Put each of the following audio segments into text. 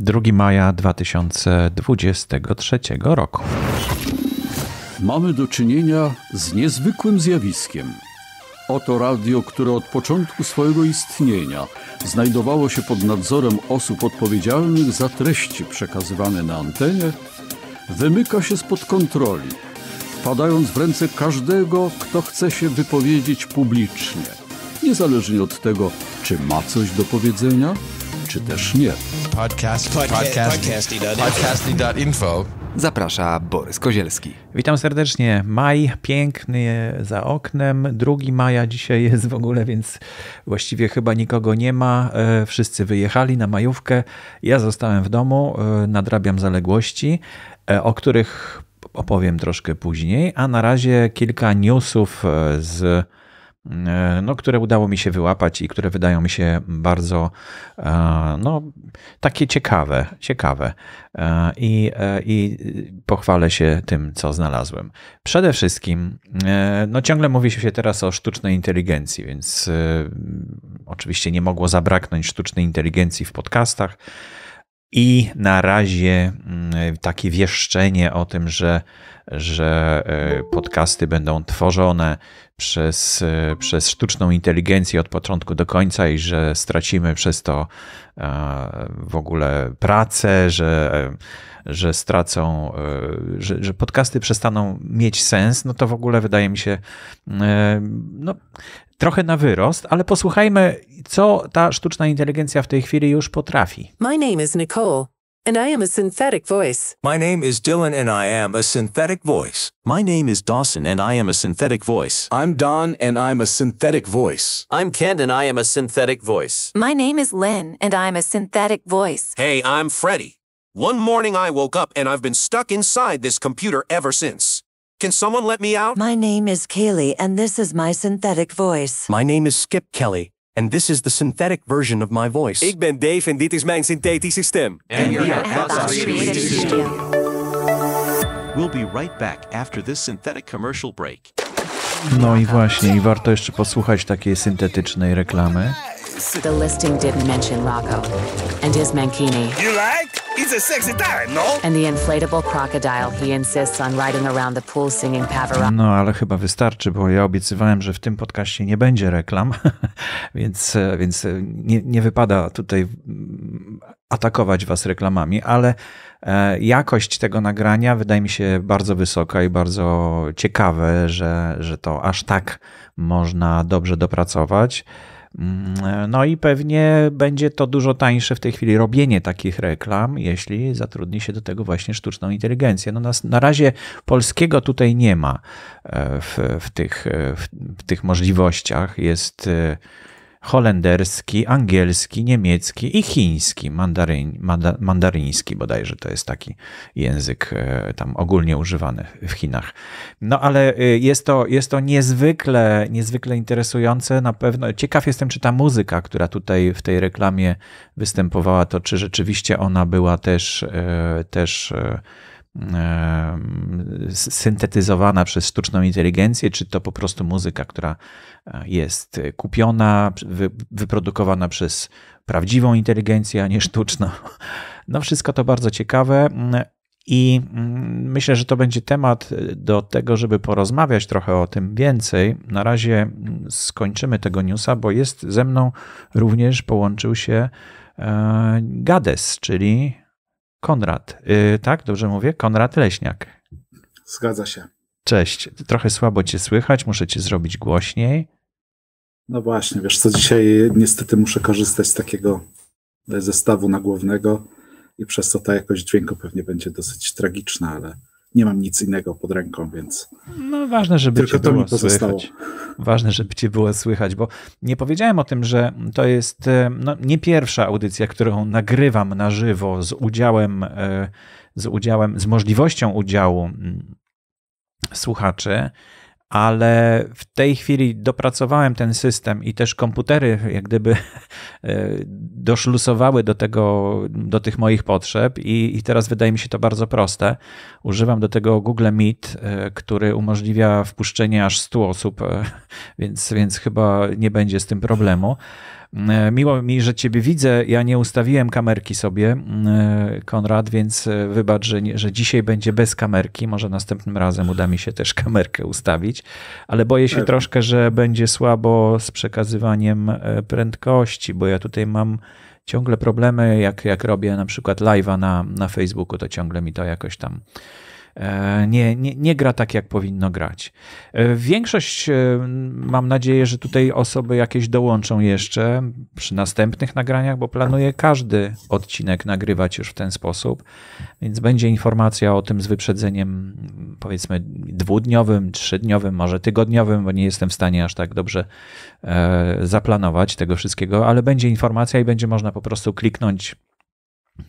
2 maja 2023 roku. Mamy do czynienia z niezwykłym zjawiskiem. Oto radio, które od początku swojego istnienia znajdowało się pod nadzorem osób odpowiedzialnych za treści przekazywane na antenie, wymyka się spod kontroli, wpadając w ręce każdego, kto chce się wypowiedzieć publicznie, niezależnie od tego, czy ma coś do powiedzenia, czy też nie. Podcast, podcast, podcast, podcasty.info Zaprasza Borys Kozielski. Witam serdecznie. Maj piękny za oknem. 2 maja dzisiaj jest w ogóle, więc właściwie chyba nikogo nie ma. E, wszyscy wyjechali na majówkę. Ja zostałem w domu, e, nadrabiam zaległości, e, o których opowiem troszkę później. A na razie kilka newsów z E, no, które udało mi się wyłapać i które wydają mi się bardzo e, no, takie ciekawe, ciekawe. E, I, I pochwalę się tym, co znalazłem. Przede wszystkim, no, ciągle mówi się teraz o sztucznej inteligencji, więc oczywiście nie mogło zabraknąć sztucznej inteligencji w podcastach. I na razie mm, takie wieszczenie o tym, że, że e, podcasty będą tworzone przez, e, przez sztuczną inteligencję od początku do końca i że stracimy przez to e, w ogóle pracę, że, że stracą, że, że podcasty przestaną mieć sens, no to w ogóle wydaje mi się, no, trochę na wyrost, ale posłuchajmy, co ta sztuczna inteligencja w tej chwili już potrafi. My name is Nicole. And I am a synthetic voice. My name is Dylan and I am a synthetic voice. My name is Dawson and I am a synthetic voice. I'm Don and I'm a synthetic voice. I'm Ken and I am a synthetic voice. My name is Lynn and I'm a synthetic voice. Hey, I'm Freddy. One morning I woke up and I've been stuck inside this computer ever since. Can someone let me out? My name is Kaylee, and this is my synthetic voice. My name is Skip Kelly, and this is the synthetic version of my voice. Ik ben Dave, en dit is mijn synthetische stem. And we are at the studio. We'll be right back after this synthetic commercial break. No i właśnie, i warto jeszcze posłuchać takiej syntetycznej reklamy. The listing didn't mention Rocco and his mankini. You like? He's a sexy guy, no? And the inflatable crocodile he insists on riding around the pool singing Pavarotti. No, ale chyba wystarczy, bo ja obiecywałem, że w tym podcaście nie będzie reklam, więc, e, więc e, nie, nie wypada tutaj mm, atakować was reklamami, ale e, jakość tego nagrania wydaje mi się bardzo wysoka i bardzo ciekawe, że, że to aż tak można dobrze dopracować. Mm, no i pewnie będzie to dużo tańsze w tej chwili robienie takich reklam, jeśli zatrudni się do tego właśnie sztuczną inteligencję. No nas, na razie polskiego tutaj nie ma e, w, w tych, e, w, w tych możliwościach. Jest e, holenderski, angielski, niemiecki i chiński, mandaryń, manda, mandaryński bodajże to jest taki język e, tam ogólnie używany w Chinach. No ale e, jest to, jest to niezwykle, niezwykle interesujące. Na pewno ciekaw jestem, czy ta muzyka, która tutaj w tej reklamie występowała, to czy rzeczywiście ona była też, e, też syntetyzowana przez sztuczną inteligencję, czy to po prostu muzyka, która e, jest kupiona, wyprodukowana przez prawdziwą inteligencję, a nie sztuczną. No, wszystko to bardzo ciekawe. Mm, I mm, myślę, że to będzie temat e, do tego, żeby porozmawiać trochę o tym więcej. Na razie mm, skończymy tego newsa, bo jest ze mną również połączył się e, Gades, czyli Konrad, yy, tak? Dobrze mówię? Konrad Leśniak. Zgadza się. Cześć. Trochę słabo cię słychać, muszę cię zrobić głośniej. No właśnie, wiesz co, dzisiaj niestety muszę korzystać z takiego e, zestawu nagłownego i przez to ta jakość dźwięku pewnie będzie dosyć tragiczna, ale nie mam nic innego pod ręką, więc. No ważne, żeby Tylko cię to było mi słychać. Ważne, żeby cię było słychać, bo nie powiedziałem o tym, że to jest e, no, nie pierwsza audycja, którą nagrywam na żywo z udziałem, e, z udziałem, z możliwością udziału mm, słuchaczy ale w tej chwili dopracowałem ten system i też komputery jak gdyby e, doszlusowały do tego, do tych moich potrzeb i, i teraz wydaje mi się to bardzo proste. Używam do tego Google Meet, e, który umożliwia wpuszczenie aż 100 osób, e, więc, więc chyba nie będzie z tym problemu. E, miło mi, że Ciebie widzę. Ja nie ustawiłem kamerki sobie, e, Konrad, więc e, wybacz, że, nie, że dzisiaj będzie bez kamerki. Może następnym razem uda mi się też kamerkę ustawić, ale boję się Pewnie. Tak. troszkę, że będzie słabo z przekazywaniem prędkości, bo ja tutaj mam ciągle problemy, jak, jak robię na przykład live'a na, na Facebooku, to ciągle mi to jakoś tam E, nie, nie, nie gra tak, jak powinno grać. E, większość, e, mam nadzieję, że tutaj osoby jakieś dołączą jeszcze przy następnych nagraniach, bo planuję każdy odcinek nagrywać już w ten sposób, więc będzie informacja o tym z wyprzedzeniem powiedzmy dwudniowym, trzydniowym, może tygodniowym, bo nie jestem w stanie aż tak dobrze zaplanować tego wszystkiego, ale będzie informacja i będzie można po prostu kliknąć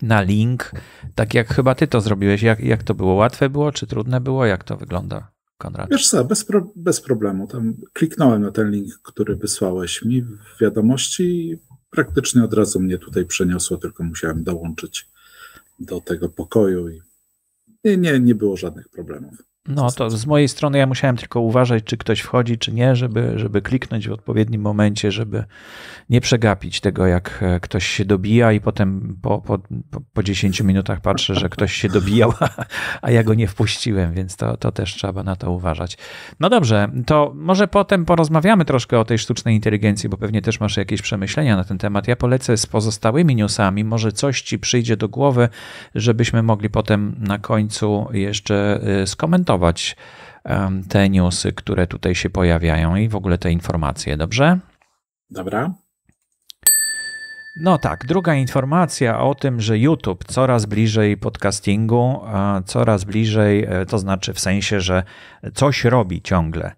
na link, tak jak chyba ty to zrobiłeś. Jak, jak to było? Łatwe było, czy trudne było? Jak to wygląda, Konrad? Wiesz co, bez, pro, bez problemu. Tam kliknąłem na ten link, który wysłałeś mi w wiadomości i praktycznie od razu mnie tutaj przeniosło, tylko musiałem dołączyć do tego pokoju i nie, nie, nie było żadnych problemów. No to z mojej strony ja musiałem tylko uważać, czy ktoś wchodzi, czy nie, żeby, żeby kliknąć w odpowiednim momencie, żeby nie przegapić tego, jak e, ktoś się dobija i potem po, po, po 10 minutach patrzę, że ktoś się dobijał, a, a ja go nie wpuściłem, więc to, to też trzeba na to uważać. No dobrze, to może potem porozmawiamy troszkę o tej sztucznej inteligencji, bo pewnie też masz jakieś przemyślenia na ten temat. Ja polecę z pozostałymi newsami, może coś ci przyjdzie do głowy, żebyśmy mogli potem na końcu jeszcze e, skomentować te newsy, które tutaj się pojawiają i w ogóle te informacje, dobrze? Dobra. No tak, druga informacja o tym, że YouTube coraz bliżej podcastingu, coraz bliżej, e, to znaczy w sensie, że coś robi ciągle.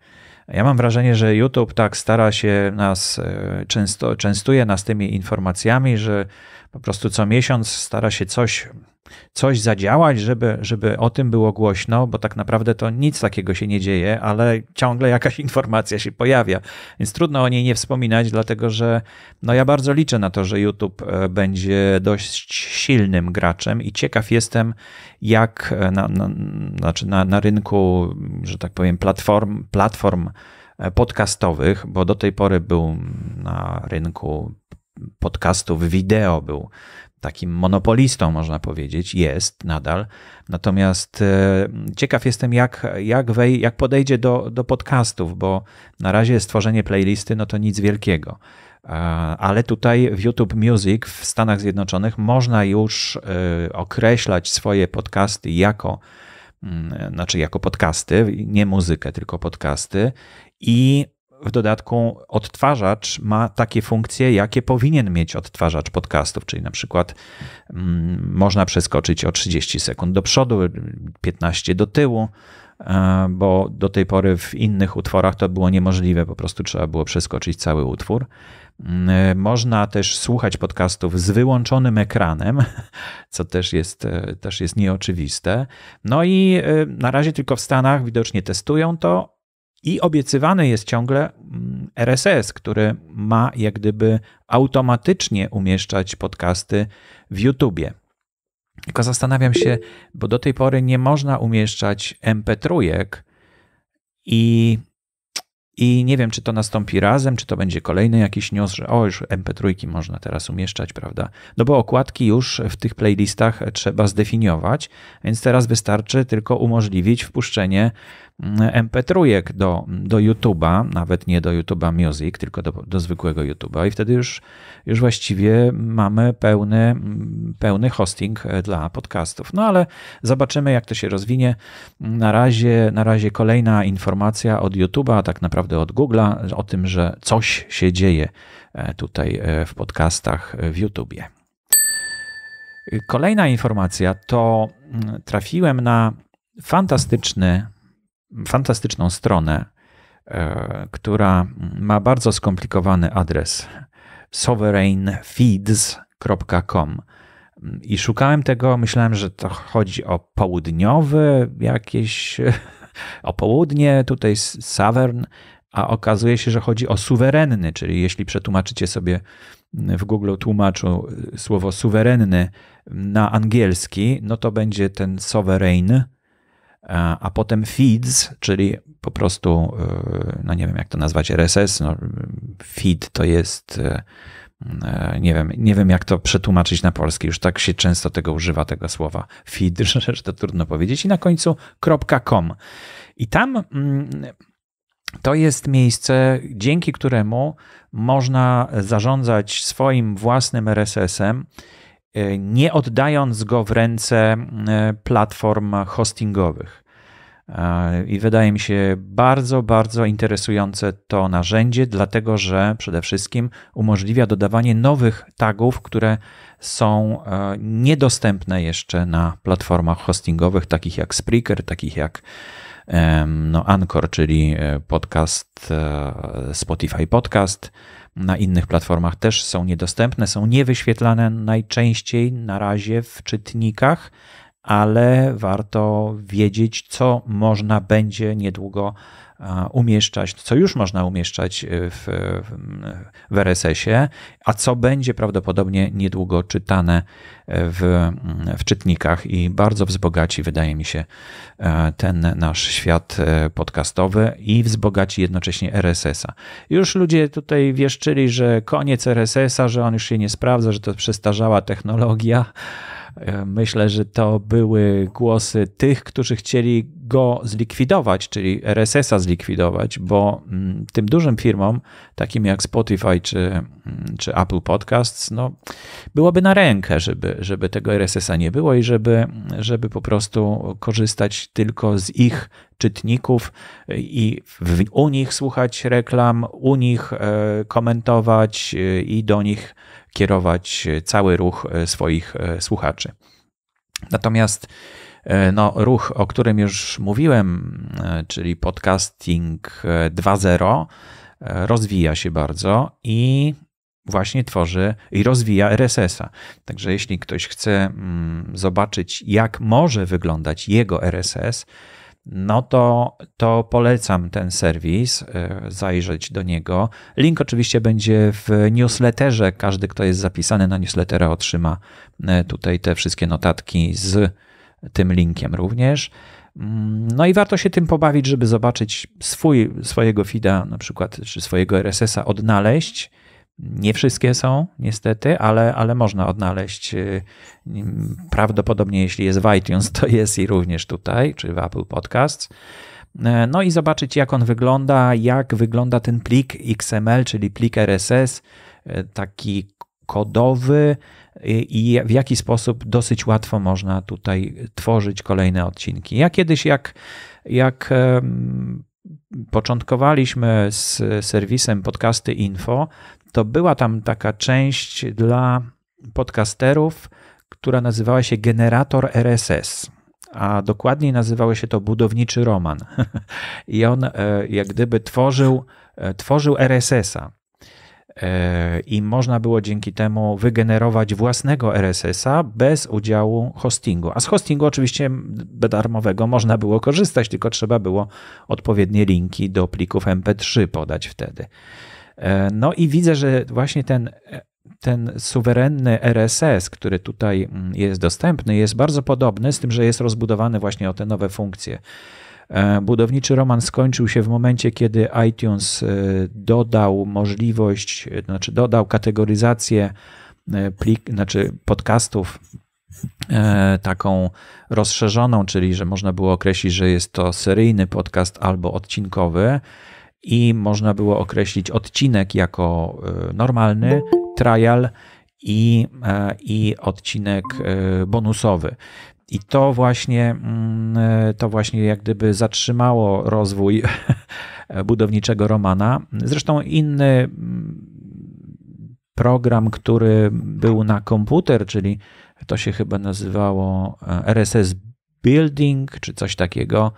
Ja mam wrażenie, że YouTube tak stara się nas, e, często, częstuje nas tymi informacjami, że po prostu co miesiąc stara się coś, coś zadziałać, żeby, żeby o tym było głośno, bo tak naprawdę to nic takiego się nie dzieje, ale ciągle jakaś informacja się pojawia. Więc trudno o niej nie wspominać, dlatego że no ja bardzo liczę na to, że YouTube e, będzie dość silnym graczem i ciekaw jestem, jak e, na, na, znaczy na, na rynku, że tak powiem, platform, platform e, podcastowych, bo do tej pory był na rynku podcastów wideo był takim monopolistą, można powiedzieć, jest nadal. Natomiast e, ciekaw jestem, jak, jak, wej, jak podejdzie do, do podcastów, bo na razie stworzenie playlisty no to nic wielkiego. E, ale tutaj w YouTube Music w Stanach Zjednoczonych można już e, określać swoje podcasty jako, mm, znaczy jako podcasty, nie muzykę, tylko podcasty. I w dodatku odtwarzacz ma takie funkcje, jakie powinien mieć odtwarzacz podcastów, czyli na przykład mm, można przeskoczyć o 30 sekund do przodu, 15 do tyłu, e, bo do tej pory w innych utworach to było niemożliwe, po prostu trzeba było przeskoczyć cały utwór. Mm, e, można też słuchać podcastów z wyłączonym ekranem, co też jest, e, też jest nieoczywiste. No i na razie tylko w Stanach widocznie testują to. I obiecywany jest ciągle mm, RSS, który ma jak gdyby automatycznie umieszczać podcasty w YouTubie. Tylko zastanawiam się, bo do tej pory nie można umieszczać MP3 i, i nie wiem, czy to nastąpi razem, czy to będzie kolejny jakiś news, że o, już MP3 można teraz umieszczać, prawda? No bo okładki już w tych playlistach trzeba zdefiniować, więc teraz wystarczy tylko umożliwić wpuszczenie MP3 do, do YouTube'a, nawet nie do YouTube'a Music, tylko do, do zwykłego YouTube'a i wtedy już, już właściwie mamy pełny, pełny hosting e, dla podcastów. No ale zobaczymy, jak to się rozwinie. Na razie, na razie kolejna informacja od YouTube'a, a tak naprawdę od Google'a, o tym, że coś się dzieje e, tutaj e, w podcastach w YouTube'ie Kolejna informacja to mm, trafiłem na fantastyczny fantastyczną stronę, e, która ma bardzo skomplikowany adres sovereignfeeds.com. I szukałem tego, myślałem, że to chodzi o południowy jakieś, o południe, tutaj Savern, a okazuje się, że chodzi o suwerenny, czyli jeśli przetłumaczycie sobie w Google tłumaczu y, słowo suwerenny na angielski, no to będzie ten sovereign, E, a potem feeds, czyli po prostu, e, no nie wiem jak to nazwać, RSS, no feed to jest, e, nie wiem, nie wiem jak to przetłumaczyć na polski, już tak się często tego używa, tego słowa feed, że to trudno powiedzieć i na końcu .com i tam mm, to jest miejsce, dzięki któremu można zarządzać swoim własnym RSS-em, E, nie oddając go w ręce e, platform hostingowych. E, I wydaje mi się bardzo, bardzo interesujące to narzędzie, dlatego że przede wszystkim umożliwia dodawanie nowych tagów, które są niedostępne jeszcze na platformach hostingowych, takich jak Spreaker, takich jak no, Anchor, czyli podcast Spotify Podcast na innych platformach też są niedostępne, są niewyświetlane najczęściej na razie w czytnikach, ale warto wiedzieć, co można będzie niedługo umieszczać, co już można umieszczać e, w, w RSS-ie, a co będzie prawdopodobnie niedługo czytane e, w, mm, w czytnikach i bardzo wzbogaci, wydaje mi się, e, ten nasz świat podcastowy i wzbogaci jednocześnie RSS-a. Już ludzie tutaj wieszczyli, że koniec RSS-a, że on już się nie sprawdza, że to przestarzała technologia. E, myślę, że to były głosy tych, którzy chcieli go zlikwidować, czyli RSS-a zlikwidować, bo mm, tym dużym firmom, takim jak Spotify czy, mm, czy Apple Podcasts, no, byłoby na rękę, żeby, żeby tego RSS-a nie było i żeby, żeby po prostu korzystać tylko z ich czytników i w, u nich słuchać reklam, u nich e, komentować e, i do nich kierować e, cały ruch e, swoich e, słuchaczy. Natomiast no, ruch, o którym już mówiłem, czyli podcasting 2.0, rozwija się bardzo i właśnie tworzy i rozwija RSS-a. Także jeśli ktoś chce mm, zobaczyć, jak może wyglądać jego RSS, no to, to polecam ten serwis, e, zajrzeć do niego. Link oczywiście będzie w newsletterze. Każdy, kto jest zapisany na newslettera, otrzyma e, tutaj te wszystkie notatki z tym linkiem również. Mm, no i warto się tym pobawić, żeby zobaczyć swój, swojego fida, na przykład, czy swojego RSS-a odnaleźć nie wszystkie są, niestety, ale, ale można odnaleźć. Y, prawdopodobnie, jeśli jest w iTunes, to jest i również tutaj, czy w Apple Podcasts. E, no i zobaczyć, jak on wygląda, jak wygląda ten plik XML, czyli plik RSS, e, taki kodowy i w jaki sposób dosyć łatwo można tutaj tworzyć kolejne odcinki. Ja kiedyś, jak, jak początkowaliśmy z serwisem podcasty info, to była tam taka część dla podcasterów, która nazywała się Generator RSS a dokładniej nazywało się to Budowniczy Roman. I on e, jak gdyby tworzył, e, tworzył RSS-a. E, I można było dzięki temu wygenerować własnego RSS-a bez udziału hostingu. A z hostingu oczywiście darmowego można było korzystać, tylko trzeba było odpowiednie linki do plików MP3 podać wtedy. E, no i widzę, że właśnie ten, e, ten suwerenny RSS, który tutaj mm, jest dostępny, jest bardzo podobny, z tym, że jest rozbudowany właśnie o te nowe funkcje. E, budowniczy Roman skończył się w momencie, kiedy iTunes dodał możliwość, znaczy dodał kategoryzację plik, znaczy podcastów taką rozszerzoną, czyli że można było określić, że jest to seryjny podcast albo odcinkowy i można było określić odcinek jako e, normalny, trial i, e, i odcinek e, bonusowy. I to właśnie, mm, to właśnie jak gdyby zatrzymało rozwój budowniczego Romana. Zresztą inny mm, program, który był na komputer, czyli to się chyba nazywało RSS Building czy coś takiego.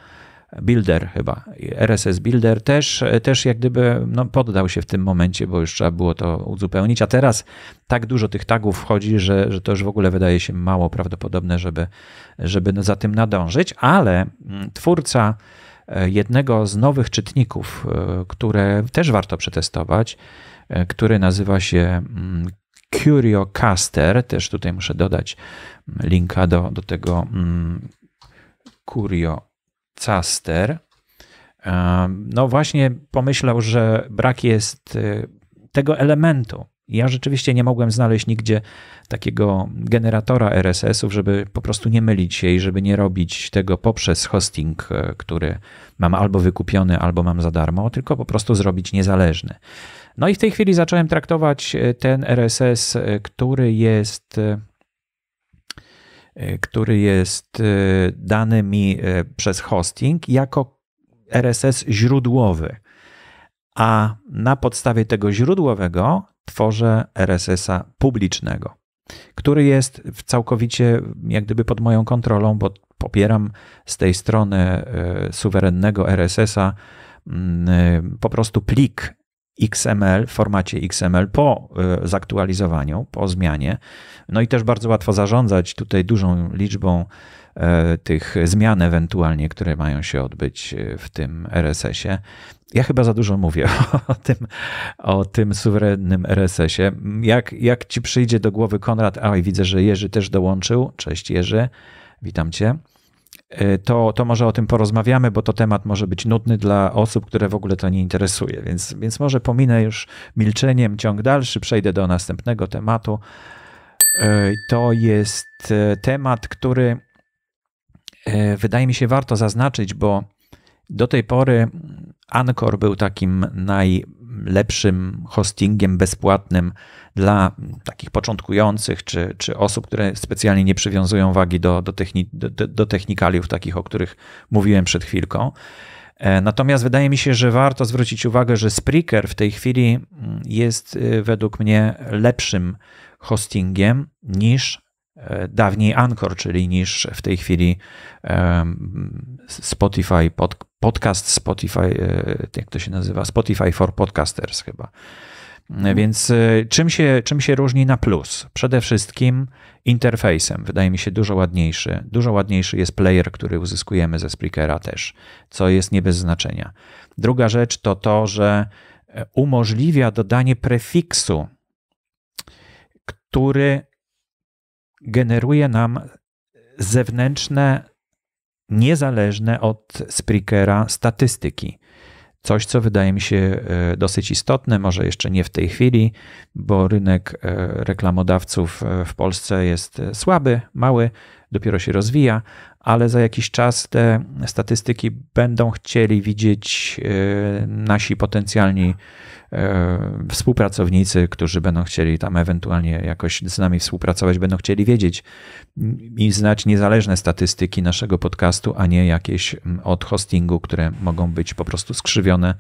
Builder chyba, RSS Builder też, też jak gdyby no, poddał się w tym momencie, bo już trzeba było to uzupełnić, a teraz tak dużo tych tagów wchodzi, że, że to już w ogóle wydaje się mało prawdopodobne, żeby, żeby za tym nadążyć, ale mm, twórca e, jednego z nowych czytników, e, które też warto przetestować, e, który nazywa się mm, CurioCaster, też tutaj muszę dodać mm, linka do, do tego Curio Caster, e, no właśnie pomyślał, że brak jest e, tego elementu. Ja rzeczywiście nie mogłem znaleźć nigdzie takiego generatora RSS-ów, żeby po prostu nie mylić się i żeby nie robić tego poprzez hosting, e, który mam albo wykupiony, albo mam za darmo, tylko po prostu zrobić niezależny. No i w tej chwili zacząłem traktować ten RSS, który jest E, który jest e, dany mi e, przez hosting jako RSS źródłowy. A na podstawie tego źródłowego tworzę RSS-a publicznego, który jest całkowicie jak gdyby pod moją kontrolą, bo popieram z tej strony suwerennego RSS-a mm, po prostu plik XML, w formacie XML po y, zaktualizowaniu, po zmianie. No i też bardzo łatwo zarządzać tutaj dużą liczbą e, tych zmian ewentualnie, które mają się odbyć e, w tym RSS-ie. Ja chyba za dużo mówię o tym, o tym suwerennym RSS-ie. Jak, jak ci przyjdzie do głowy Konrad, a widzę, że Jerzy też dołączył. Cześć Jerzy, witam cię. Y, to, to może o tym porozmawiamy, bo to temat może być nudny dla osób, które w ogóle to nie interesuje. Więc, więc może pominę już milczeniem ciąg dalszy, przejdę do następnego tematu. Y, to jest y, temat, który wydaje mi się warto zaznaczyć, bo do tej pory Anchor był takim najlepszym hostingiem bezpłatnym dla takich początkujących czy, czy osób, które specjalnie nie przywiązują wagi do, do, techni, do, do technikaliów, takich, o których mówiłem przed chwilką. E, natomiast wydaje mi się, że warto zwrócić uwagę, że Spreaker w tej chwili mm, jest y, według mnie lepszym hostingiem niż e, dawniej Anchor, czyli niż w tej chwili Spotify, pod, podcast Spotify, e, jak to się nazywa? Spotify for Podcasters chyba. Mhm. E, więc e, czym się, czym się różni na plus? Przede wszystkim interfejsem. Wydaje mi się dużo ładniejszy. Dużo ładniejszy jest player, który uzyskujemy ze Spreakera też, co jest nie bez znaczenia. Druga rzecz to to, że e, umożliwia dodanie prefiksu, który generuje nam zewnętrzne, niezależne od Spreakera statystyki. Coś, co wydaje mi się e, dosyć istotne, może jeszcze nie w tej chwili, bo rynek e, reklamodawców e, w Polsce jest słaby, mały, dopiero się rozwija, ale za jakiś czas te statystyki będą chcieli widzieć e, nasi potencjalni e, współpracownicy, którzy będą chcieli tam ewentualnie jakoś z nami współpracować, będą chcieli wiedzieć i znać niezależne statystyki naszego podcastu, a nie jakieś od hostingu, które mogą być po prostu skrzywione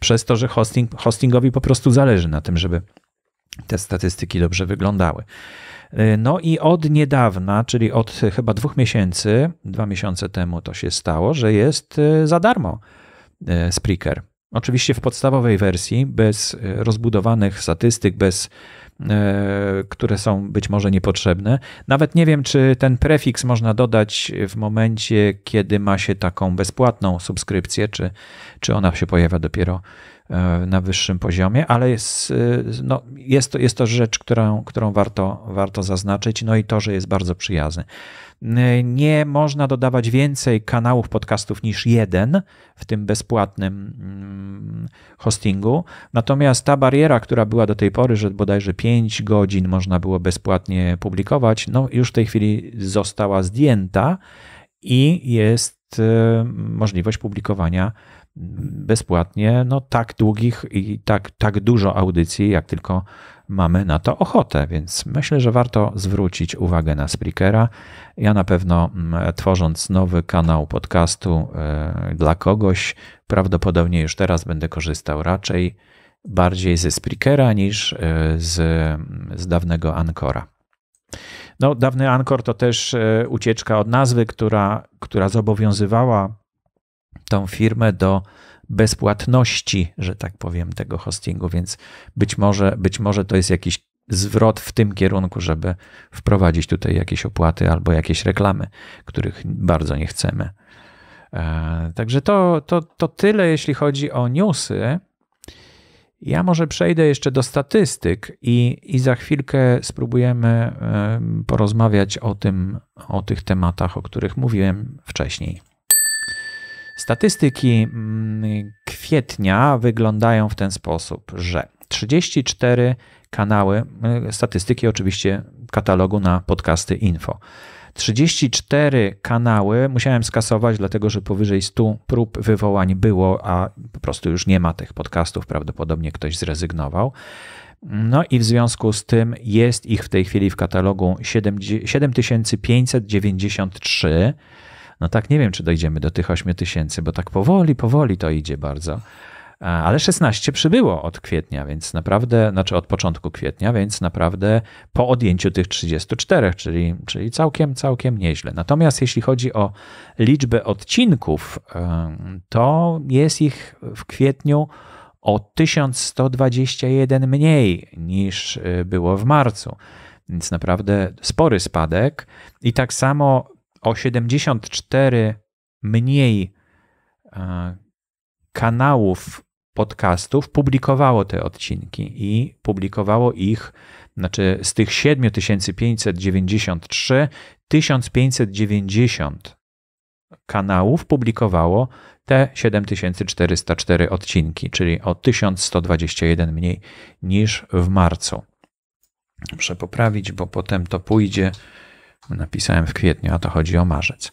przez to, że hosting, hostingowi po prostu zależy na tym, żeby te statystyki dobrze wyglądały. E, no i od niedawna, czyli od e, chyba dwóch miesięcy, dwa miesiące temu to się stało, że jest e, za darmo Spreaker. Oczywiście w podstawowej wersji, bez rozbudowanych statystyk, bez które są być może niepotrzebne. Nawet nie wiem, czy ten prefiks można dodać w momencie, kiedy ma się taką bezpłatną subskrypcję, czy, czy ona się pojawia dopiero E, na wyższym poziomie, ale jest, e, no, jest, to, jest to rzecz, którą, którą warto, warto zaznaczyć, no i to, że jest bardzo przyjazny. E, nie można dodawać więcej kanałów podcastów niż jeden w tym bezpłatnym mm, hostingu. Natomiast ta bariera, która była do tej pory, że bodajże 5 godzin można było bezpłatnie publikować, no już w tej chwili została zdjęta i jest Y, możliwość publikowania bezpłatnie no, tak długich i tak, tak dużo audycji, jak tylko mamy na to ochotę. Więc myślę, że warto zwrócić uwagę na Spreakera. Ja na pewno, mm, tworząc nowy kanał podcastu y, dla kogoś, prawdopodobnie już teraz będę korzystał raczej bardziej ze Spreakera niż y, z, z dawnego Ancora. No, dawny Ankor to też e, ucieczka od nazwy, która, która zobowiązywała tą firmę do bezpłatności, że tak powiem, tego hostingu, więc być może, być może to jest jakiś zwrot w tym kierunku, żeby wprowadzić tutaj jakieś opłaty albo jakieś reklamy, których bardzo nie chcemy. E, także to, to, to tyle, jeśli chodzi o newsy. Ja może przejdę jeszcze do statystyk i, i za chwilkę spróbujemy porozmawiać o, tym, o tych tematach, o których mówiłem wcześniej. Statystyki mm, kwietnia wyglądają w ten sposób, że 34 kanały, y, statystyki oczywiście katalogu na podcasty info. 34 kanały musiałem skasować, dlatego że powyżej 100 prób wywołań było, a po prostu już nie ma tych podcastów, prawdopodobnie ktoś zrezygnował. No i w związku z tym jest ich w tej chwili w katalogu 7593. No tak, nie wiem, czy dojdziemy do tych 8000, bo tak powoli, powoli to idzie bardzo ale 16 przybyło od kwietnia, więc naprawdę, znaczy od początku kwietnia, więc naprawdę po odjęciu tych 34, czyli, czyli całkiem, całkiem nieźle. Natomiast jeśli chodzi o liczbę odcinków, to jest ich w kwietniu o 1121 mniej niż y, było w marcu. Więc naprawdę spory spadek. I tak samo o 74 mniej kanałów podcastów publikowało te odcinki i publikowało ich, znaczy z tych 7593, 1590 kanałów publikowało te 7404 odcinki, czyli o 1121 mniej niż w marcu. Muszę poprawić, bo potem to pójdzie. Napisałem w kwietniu, a to chodzi o marzec.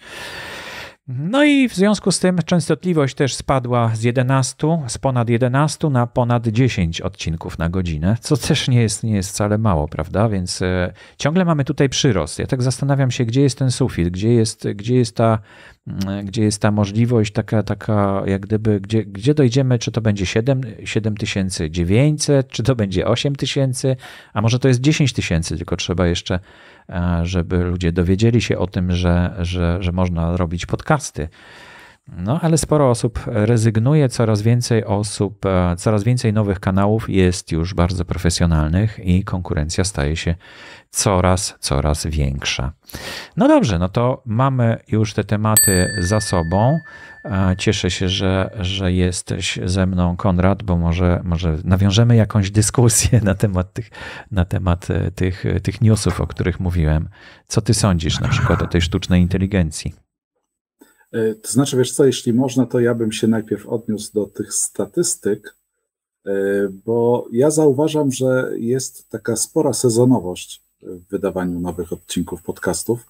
No i w związku z tym częstotliwość też spadła z 11, z ponad 11 na ponad 10 odcinków na godzinę, co też nie jest, nie jest wcale mało, prawda? Więc e, ciągle mamy tutaj przyrost. Ja tak zastanawiam się, gdzie jest ten sufit, gdzie jest, gdzie jest, ta, mm, gdzie jest ta możliwość taka, taka jak gdyby, gdzie, gdzie dojdziemy, czy to będzie 7, 7900, czy to będzie 8000, a może to jest 10 tysięcy, tylko trzeba jeszcze E, żeby ludzie dowiedzieli się o tym, że, że, że można robić podcasty. No, ale sporo osób rezygnuje, coraz więcej osób, e, coraz więcej nowych kanałów jest już bardzo profesjonalnych i konkurencja staje się coraz, coraz większa. No dobrze, no to mamy już te tematy za sobą. Cieszę się, że, że jesteś ze mną, Konrad, bo może, może nawiążemy jakąś dyskusję na temat, tych, na temat e, tych, e, tych newsów, o których mówiłem. Co ty sądzisz na przykład o tej sztucznej inteligencji? E, to znaczy, wiesz co, jeśli można, to ja bym się najpierw odniósł do tych statystyk, bo ja zauważam, że jest taka spora sezonowość w wydawaniu nowych odcinków podcastów,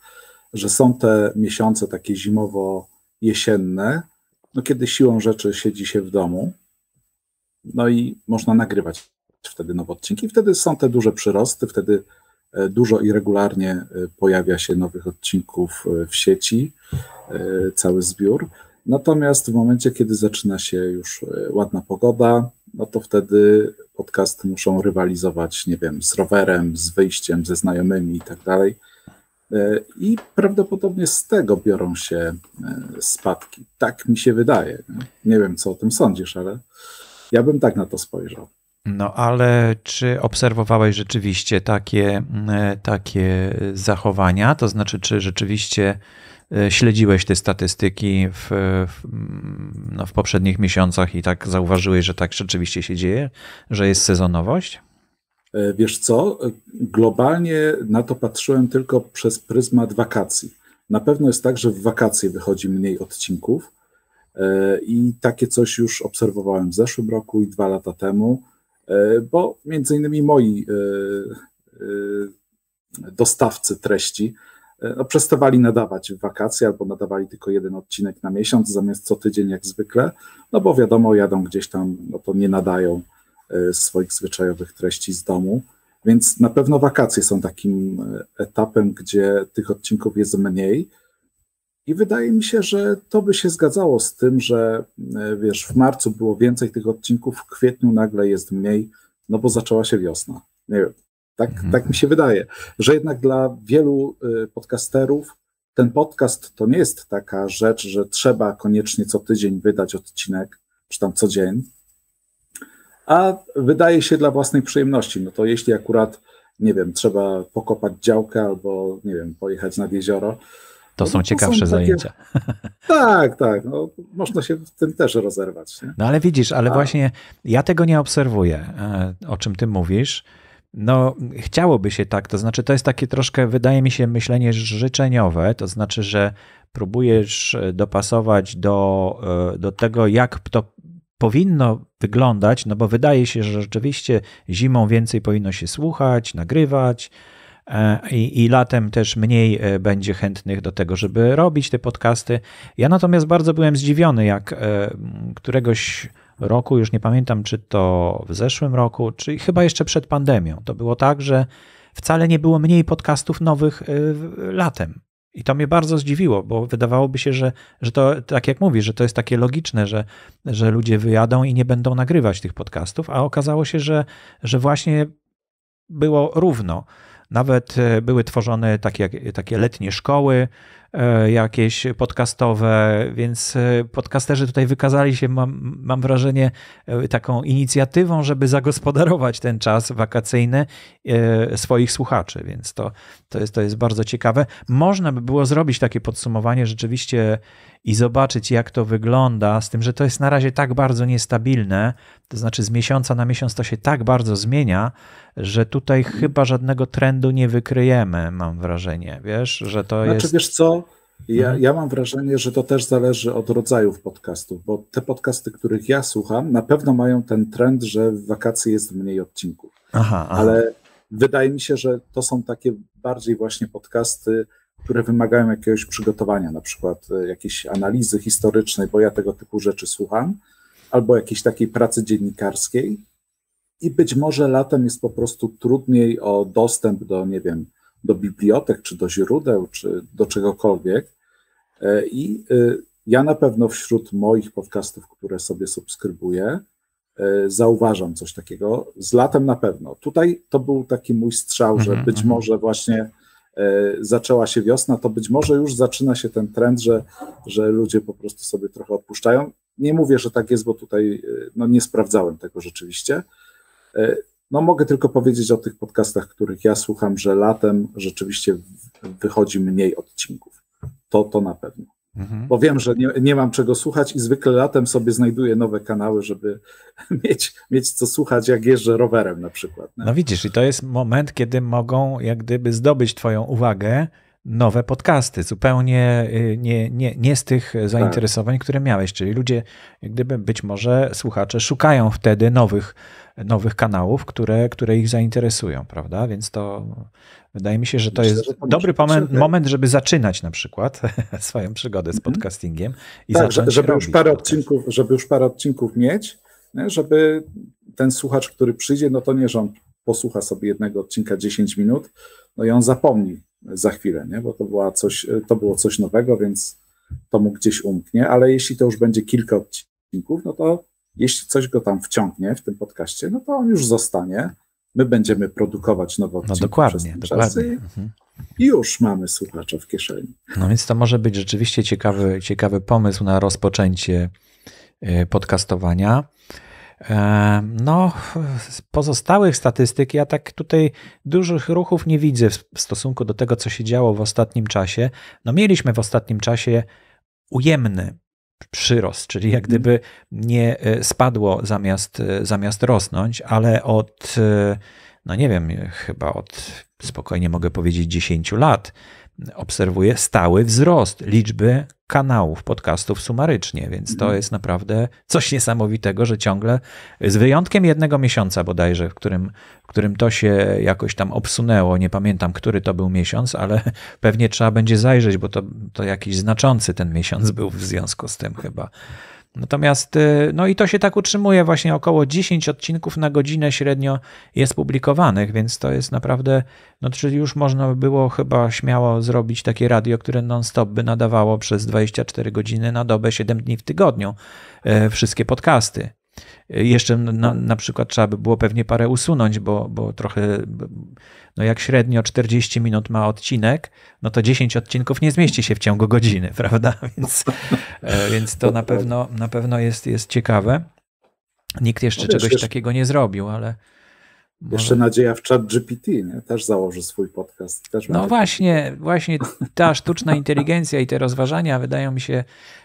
że są te miesiące takie zimowo jesienne, no kiedy siłą rzeczy siedzi się w domu, no i można nagrywać wtedy nowe odcinki. Wtedy są te duże przyrosty, wtedy e, dużo i regularnie e, pojawia się nowych odcinków e, w sieci, cały zbiór. Natomiast w momencie, kiedy zaczyna się już ładna pogoda, no to wtedy podcasty muszą rywalizować, nie wiem, z rowerem, z wyjściem ze znajomymi i tak dalej. E, I prawdopodobnie z tego biorą się e, spadki. Tak mi się wydaje. Nie wiem, co o tym sądzisz, ale ja bym tak na to spojrzał. No ale czy obserwowałeś rzeczywiście takie, e, takie zachowania? To znaczy, czy rzeczywiście śledziłeś te statystyki w, w, mm, no, w poprzednich miesiącach i tak zauważyłeś, że tak rzeczywiście się dzieje, że jest sezonowość? E, wiesz co, globalnie na to patrzyłem tylko przez pryzmat wakacji. Na pewno jest tak, że w wakacje wychodzi mniej odcinków e, i takie coś już obserwowałem w zeszłym roku i dwa lata temu, e, bo między innymi moi dostawcy treści no, przestawali nadawać w wakacje albo nadawali tylko jeden odcinek na miesiąc zamiast co tydzień jak zwykle, no bo wiadomo, jadą gdzieś tam, no to nie nadają E, swoich zwyczajowych treści z domu. Więc na pewno wakacje są takim e, etapem, gdzie tych odcinków jest mniej. I wydaje mi się, że to by się zgadzało z tym, że e, wiesz, w marcu było więcej tych odcinków, w kwietniu nagle jest mniej, no bo zaczęła się wiosna. Nie wiem. Tak, mhm. tak mi się wydaje, że jednak dla wielu podcasterów ten podcast to nie jest taka rzecz, że trzeba koniecznie co tydzień wydać odcinek, czy tam co dzień, a wydaje się dla własnej przyjemności. No to jeśli akurat, nie wiem, trzeba pokopać działkę albo, nie wiem, pojechać nad jezioro. To no, są to ciekawsze są zajęcia. Tak, tak. No, można się w tym też rozerwać. Nie? No ale widzisz, ale a. właśnie ja tego nie obserwuję, e, o czym ty mówisz. No, chciałoby się tak, to znaczy, to jest takie troszkę, wydaje mi się, myślenie życzeniowe, to znaczy, że próbujesz e, dopasować do, e, do tego, jak to powinno wyglądać, no bo wydaje się, że rzeczywiście zimą więcej powinno się słuchać, nagrywać. E, I, I, latem też mniej e, będzie chętnych do tego, żeby robić te podcasty. Ja natomiast bardzo byłem zdziwiony, jak e, któregoś roku, już nie pamiętam, czy to w zeszłym roku, czy chyba jeszcze przed pandemią, to było tak, że wcale nie było mniej podcastów nowych latem. I to mnie bardzo zdziwiło, bo wydawałoby się, że, że to, tak jak mówisz, że to jest takie logiczne, że, że ludzie wyjadą i nie będą nagrywać tych podcastów, a okazało się, że, że właśnie było równo. Nawet e, były tworzone takie, takie letnie szkoły, E, jakieś podcastowe, więc e, podcasterzy tutaj wykazali się, mam, mam wrażenie, e, taką inicjatywą, żeby zagospodarować ten czas wakacyjny swoich słuchaczy, więc to, to, jest, to jest bardzo ciekawe. Można by było zrobić takie podsumowanie rzeczywiście i zobaczyć, jak to wygląda, z tym, że to jest na razie tak bardzo niestabilne, to znaczy z miesiąca na miesiąc to się tak bardzo zmienia, że tutaj chyba żadnego trendu nie wykryjemy, mam wrażenie, wiesz, że to znaczy, jest... Wiesz co, ja, mhm. ja mam wrażenie, że to też zależy od rodzajów podcastów, bo te podcasty, których ja słucham, na pewno mają ten trend, że w wakacje jest mniej odcinków. Aha, aha. Ale wydaje mi się, że to są takie bardziej właśnie podcasty, które wymagają jakiegoś przygotowania, na przykład e, jakiejś analizy historycznej, bo ja tego typu rzeczy słucham, albo jakiejś takiej pracy dziennikarskiej. I być może latem jest po prostu trudniej o dostęp do, nie wiem, do bibliotek, czy do źródeł, czy do czegokolwiek. E, I e, ja na pewno wśród moich podcastów, które sobie subskrybuję, e, zauważam coś takiego. Z latem na pewno. Tutaj to był taki mój strzał, że mhm, być mhm. może właśnie zaczęła się wiosna, to być może już zaczyna się ten trend, że, że ludzie po prostu sobie trochę odpuszczają. Nie mówię, że tak jest, bo tutaj no, nie sprawdzałem tego rzeczywiście. No, mogę tylko powiedzieć o tych podcastach, których ja słucham, że latem rzeczywiście wychodzi mniej odcinków. To, to na pewno. Mhm. Bo wiem, że nie, nie mam czego słuchać i zwykle latem sobie znajduję nowe kanały, żeby mieć, mieć co słuchać, jak jeżdżę rowerem na przykład. Nie? No widzisz, i to jest moment, kiedy mogą jak gdyby zdobyć Twoją uwagę, nowe podcasty, zupełnie y, nie, nie, nie z tych tak. zainteresowań, które miałeś. Czyli ludzie, gdyby być może słuchacze szukają wtedy nowych, nowych kanałów, które, które ich zainteresują, prawda? Więc to wydaje mi się, że to Myślę, jest że to dobry moment, moment, żeby zaczynać na przykład swoją przygodę z mhm. podcastingiem i tak, zacząć żeby już parę podcast. odcinków, Żeby już parę odcinków mieć, żeby ten słuchacz, który przyjdzie, no to nie, że on posłucha sobie jednego odcinka 10 minut, no i on zapomni za chwilę, nie? bo to, była coś, e, to było coś nowego, więc to mu gdzieś umknie, ale jeśli to już będzie kilka odcinków, no to jeśli coś go tam wciągnie w tym podcaście, no to on już zostanie. My będziemy produkować nowe no, odcinki. No dokładnie, dokładnie. I mhm. już mamy słuchacza w kieszeni. No więc to może być rzeczywiście ciekawy, ciekawy pomysł na rozpoczęcie e, podcastowania. E, no, z pozostałych statystyk ja tak tutaj dużych ruchów nie widzę w stosunku do tego, co się działo w ostatnim czasie. No, mieliśmy w ostatnim czasie ujemny przyrost, czyli jak gdyby mhm. nie e, spadło zamiast, e, zamiast rosnąć, ale od, no nie wiem, chyba od spokojnie mogę powiedzieć 10 lat obserwuję stały wzrost liczby kanałów podcastów sumarycznie, więc to mhm. jest naprawdę coś niesamowitego, że ciągle, z wyjątkiem jednego miesiąca bodajże, w którym, w którym to się jakoś tam obsunęło, nie pamiętam, który to był miesiąc, ale pewnie trzeba będzie zajrzeć, bo to, to jakiś znaczący ten miesiąc był w związku z tym chyba. Natomiast, y, no i to się tak utrzymuje, właśnie około 10 odcinków na godzinę średnio jest publikowanych, więc to jest naprawdę, no czyli już można by było chyba śmiało zrobić takie radio, które non-stop by nadawało przez 24 godziny na dobę, 7 dni w tygodniu y, wszystkie podcasty. E, jeszcze na, na, przykład trzeba by było pewnie parę usunąć, bo, bo trochę, no jak średnio 40 minut ma odcinek, no to 10 odcinków nie zmieści się w ciągu godziny, prawda? Więc, e, więc to na pewno, na pewno jest, jest ciekawe. Nikt jeszcze no wiesz, czegoś wiesz, takiego nie zrobił, ale. Jeszcze nadzieja w chat GPT, nie? też założy swój podcast. no właśnie, taki... właśnie ta sztuczna inteligencja i te rozważania wydają mi się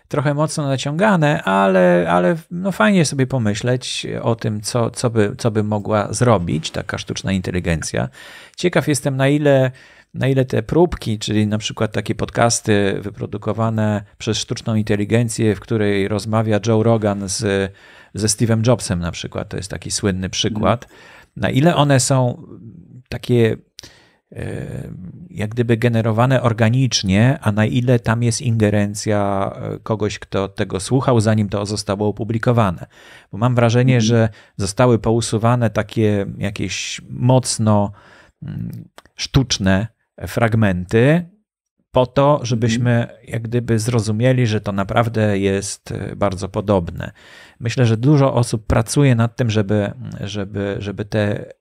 trochę mocno naciągane, ale, ale no fajnie sobie pomyśleć o tym, co, co, by, co by mogła zrobić taka sztuczna inteligencja. Ciekaw jestem, na ile, na ile te próbki, czyli na przykład takie podcasty wyprodukowane przez sztuczną inteligencję, w której rozmawia Joe Rogan z, ze Steve'em Jobsem na przykład, to jest taki słynny przykład. Mhm na ile one są takie e, jak gdyby generowane organicznie, a na ile tam jest ingerencja e, kogoś, kto tego słuchał, zanim to zostało opublikowane. Bo mam wrażenie, mhm. że zostały pousuwane takie jakieś mocno mm, sztuczne fragmenty, po to, żebyśmy jak gdyby zrozumieli, że to naprawdę jest e, bardzo podobne. Myślę, że dużo osób pracuje nad tym, żeby, żeby, żeby te,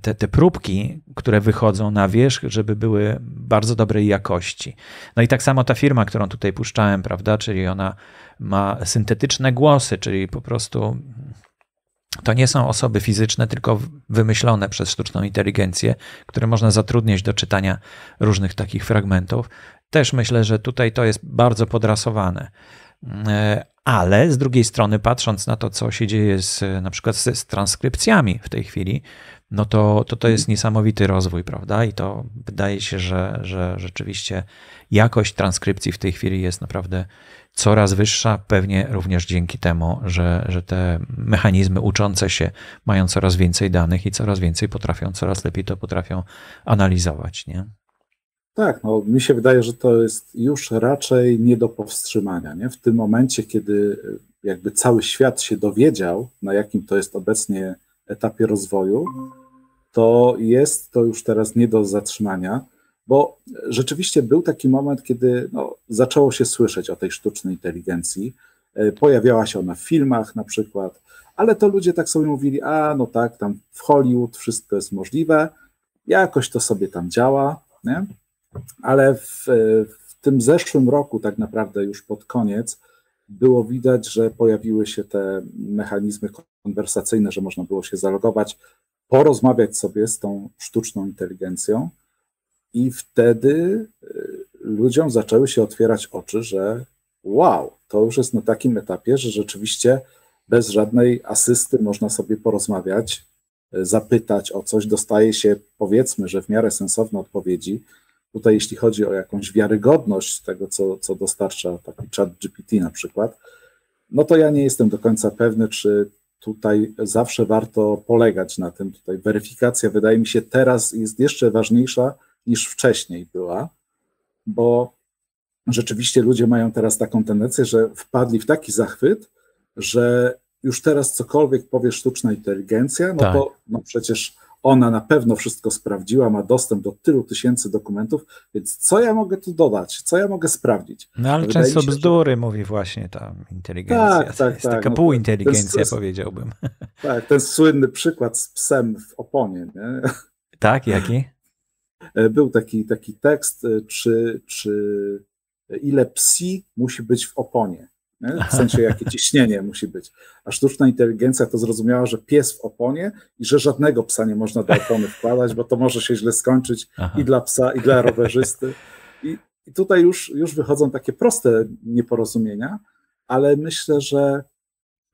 te, te próbki, które wychodzą na wierzch, żeby były bardzo dobrej jakości. No i tak samo ta firma, którą tutaj puszczałem, prawda, czyli ona ma syntetyczne głosy, czyli po prostu to nie są osoby fizyczne, tylko wymyślone przez sztuczną inteligencję, które można zatrudnić do czytania różnych takich fragmentów. Też myślę, że tutaj to jest bardzo podrasowane. E, ale z drugiej strony, patrząc na to, co się dzieje z, na przykład z, z transkrypcjami w tej chwili, no to, to to jest niesamowity rozwój, prawda? I to wydaje się, że, że rzeczywiście jakość transkrypcji w tej chwili jest naprawdę coraz wyższa, pewnie również dzięki temu, że, że te mechanizmy uczące się mają coraz więcej danych i coraz więcej potrafią, coraz lepiej to potrafią analizować. Nie? Tak, no, mi się wydaje, że to jest już raczej nie do powstrzymania. Nie? W tym momencie, kiedy e, jakby cały świat się dowiedział, na jakim to jest obecnie etapie rozwoju, to jest to już teraz nie do zatrzymania. Bo rzeczywiście był taki moment, kiedy no, zaczęło się słyszeć o tej sztucznej inteligencji. E, pojawiała się ona w filmach na przykład, ale to ludzie tak sobie mówili, a no tak, tam w Hollywood wszystko jest możliwe, jakoś to sobie tam działa, nie? ale w, e, w tym zeszłym roku tak naprawdę już pod koniec było widać, że pojawiły się te mechanizmy konwersacyjne, że można było się zalogować, porozmawiać sobie z tą sztuczną inteligencją, i wtedy y, ludziom zaczęły się otwierać oczy, że wow, to już jest na takim etapie, że rzeczywiście bez żadnej asysty można sobie porozmawiać, y, zapytać o coś, dostaje się powiedzmy, że w miarę sensowne odpowiedzi. Tutaj, jeśli chodzi o jakąś wiarygodność tego, co, co dostarcza taki chat GPT na przykład, no to ja nie jestem do końca pewny, czy tutaj zawsze warto polegać na tym. Tutaj weryfikacja wydaje mi się teraz jest jeszcze ważniejsza niż wcześniej była, bo rzeczywiście ludzie mają teraz taką tendencję, że wpadli w taki zachwyt, że już teraz cokolwiek powie sztuczna inteligencja, no tak. to no przecież ona na pewno wszystko sprawdziła, ma dostęp do tylu tysięcy dokumentów, więc co ja mogę tu dodać, co ja mogę sprawdzić? No ale Wydaje często się, bzdury że... mówi właśnie ta inteligencja. Tak, tak, jest tak. Taka no, półinteligencja ten, powiedziałbym. Tak, ten słynny przykład z psem w oponie. Nie? Tak, jaki? E, był taki, taki tekst, e, czy, czy e, ile psi musi być w oponie. W sensie, jakie ciśnienie musi być. A sztuczna inteligencja to zrozumiała, że pies w oponie i że żadnego psa nie można do opony wkładać, bo to może się źle skończyć Aha. i dla psa, i dla rowerzysty. I, i tutaj już, już wychodzą takie proste nieporozumienia, ale myślę, że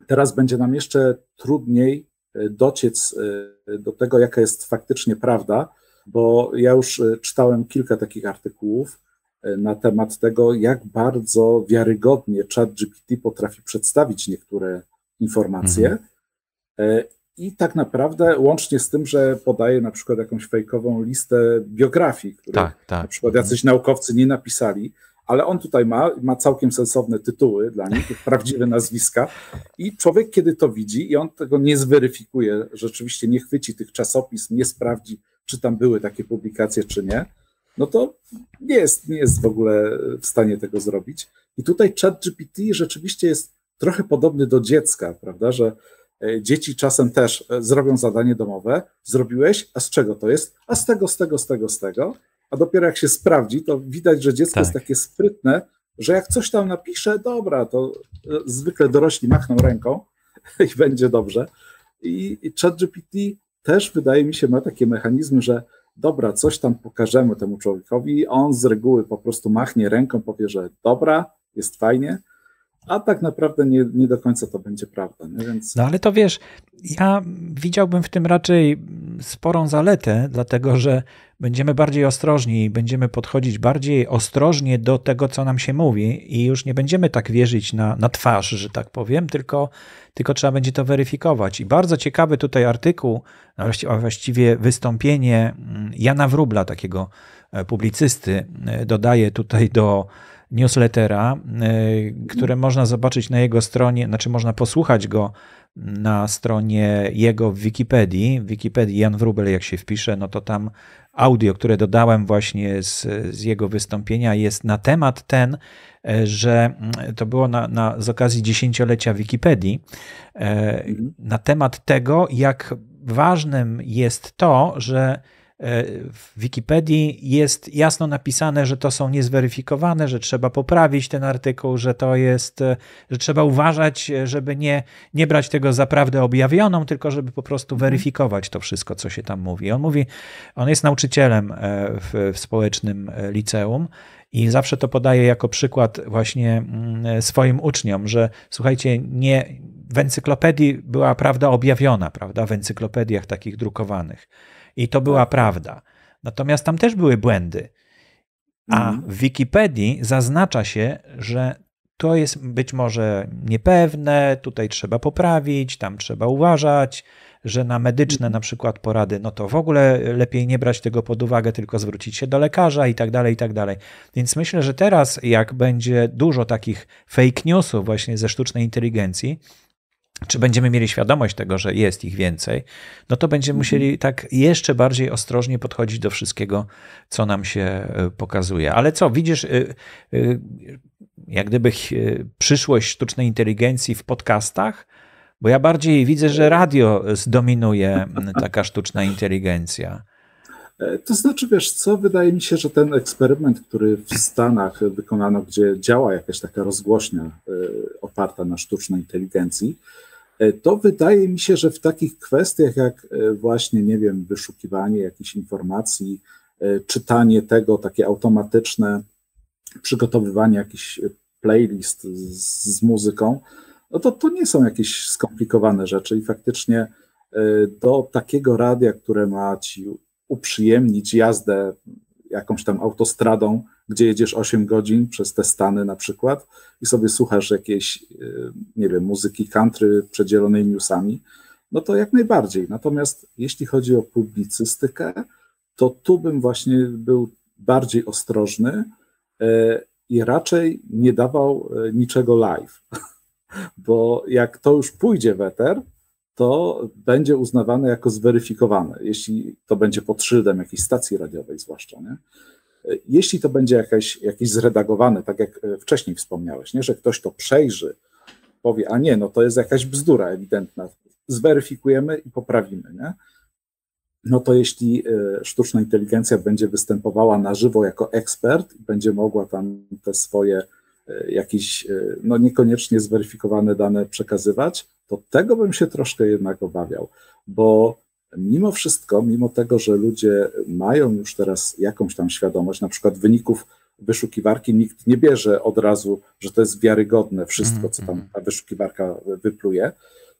teraz będzie nam jeszcze trudniej dociec do tego, jaka jest faktycznie prawda, bo ja już e, czytałem kilka takich artykułów e, na temat tego, jak bardzo wiarygodnie GPT potrafi przedstawić niektóre informacje. Mhm. E, I tak naprawdę, łącznie z tym, że podaje na przykład jakąś fejkową listę biografii, które tak, tak. na przykład jacyś mhm. naukowcy nie napisali, ale on tutaj ma, ma całkiem sensowne tytuły dla nich, prawdziwe nazwiska. I człowiek, kiedy to widzi i on tego nie zweryfikuje, rzeczywiście nie chwyci tych czasopism, nie sprawdzi, czy tam były takie publikacje, czy nie, no to nie jest, nie jest w ogóle w stanie tego zrobić. I tutaj ChatGPT rzeczywiście jest trochę podobny do dziecka, prawda, że e, dzieci czasem też e, zrobią zadanie domowe, zrobiłeś, a z czego to jest? A z tego, z tego, z tego, z tego. A dopiero jak się sprawdzi, to widać, że dziecko tak. jest takie sprytne, że jak coś tam napisze, dobra, to e, zwykle dorośli machną ręką i będzie dobrze. I ChatGPT też wydaje mi się ma taki mechanizm, że dobra, coś tam pokażemy temu człowiekowi, on z reguły po prostu machnie ręką, powie, że dobra, jest fajnie, a tak naprawdę nie, nie do końca to będzie prawda. Nie? Więc... No ale to wiesz, ja widziałbym w tym raczej sporą zaletę, dlatego że będziemy bardziej ostrożni, będziemy podchodzić bardziej ostrożnie do tego, co nam się mówi i już nie będziemy tak wierzyć na, na twarz, że tak powiem, tylko, tylko trzeba będzie to weryfikować. I bardzo ciekawy tutaj artykuł, a właściwie wystąpienie mm, Jana Wróbla, takiego e, publicysty, e, dodaje tutaj do newslettera, e, które można zobaczyć na jego stronie, znaczy można posłuchać go na stronie jego w Wikipedii. W Wikipedii Jan Wrubel, jak się wpisze, no to tam audio, które dodałem właśnie z, z jego wystąpienia, jest na temat ten, e, że mm, to było na, na, z okazji dziesięciolecia Wikipedii, e, mhm. na temat tego, jak ważnym jest to, że E, w Wikipedii jest jasno napisane, że to są niezweryfikowane, że trzeba poprawić ten artykuł, że to jest, e, że trzeba uważać, e, żeby nie, nie brać tego za prawdę objawioną, tylko żeby po prostu mhm. weryfikować to wszystko, co się tam mówi. On mówi, on jest nauczycielem w, w społecznym liceum i zawsze to podaje jako przykład właśnie mm, swoim uczniom, że słuchajcie, nie, w encyklopedii była prawda objawiona, prawda, w encyklopediach takich drukowanych. I to była prawda. Natomiast tam też były błędy. A mhm. w Wikipedii zaznacza się, że to jest być może niepewne, tutaj trzeba poprawić, tam trzeba uważać, że na medyczne mhm. na przykład porady, no to w ogóle lepiej nie brać tego pod uwagę, tylko zwrócić się do lekarza i tak dalej, i tak dalej. Więc myślę, że teraz jak będzie dużo takich fake newsów właśnie ze sztucznej inteligencji, czy będziemy mieli świadomość tego, że jest ich więcej, no to będziemy mhm. musieli tak jeszcze bardziej ostrożnie podchodzić do wszystkiego, co nam się e, pokazuje. Ale co, widzisz, e, e, jak gdyby przyszłość sztucznej inteligencji w podcastach? Bo ja bardziej widzę, że radio zdominuje taka sztuczna inteligencja. To znaczy, wiesz co, wydaje mi się, że ten eksperyment, który w Stanach wykonano, gdzie działa jakaś taka rozgłośnia oparta na sztucznej inteligencji, E, to wydaje mi się, że w takich kwestiach jak e, właśnie, nie wiem, wyszukiwanie jakichś informacji, e, czytanie tego, takie automatyczne przygotowywanie jakichś playlist z, z muzyką, no to to nie są jakieś skomplikowane rzeczy i faktycznie do takiego radia, które ma ci uprzyjemnić jazdę jakąś tam autostradą, gdzie jedziesz 8 godzin przez te Stany na przykład i sobie słuchasz jakiejś, y, nie wiem, muzyki country przedzielonej newsami, no to jak najbardziej. Natomiast jeśli chodzi o publicystykę, to tu bym właśnie był bardziej ostrożny e, i raczej nie dawał e, niczego live, bo jak to już pójdzie w eter, to będzie uznawane jako zweryfikowane, jeśli to będzie pod szyldem jakiejś stacji radiowej zwłaszcza, nie? Jeśli to będzie jakieś, jakieś zredagowane, tak jak e, wcześniej wspomniałeś, nie? że ktoś to przejrzy, powie, a nie, no to jest jakaś bzdura ewidentna, zweryfikujemy i poprawimy, nie? no to jeśli e, sztuczna inteligencja będzie występowała na żywo jako ekspert, będzie mogła tam te swoje E, jakieś e, no niekoniecznie zweryfikowane dane przekazywać, to tego bym się troszkę jednak obawiał, bo mimo wszystko, mimo tego, że ludzie mają już teraz jakąś tam świadomość, na przykład wyników wyszukiwarki nikt nie bierze od razu, że to jest wiarygodne wszystko, mhm, co tam mhm. ta wyszukiwarka wypluje,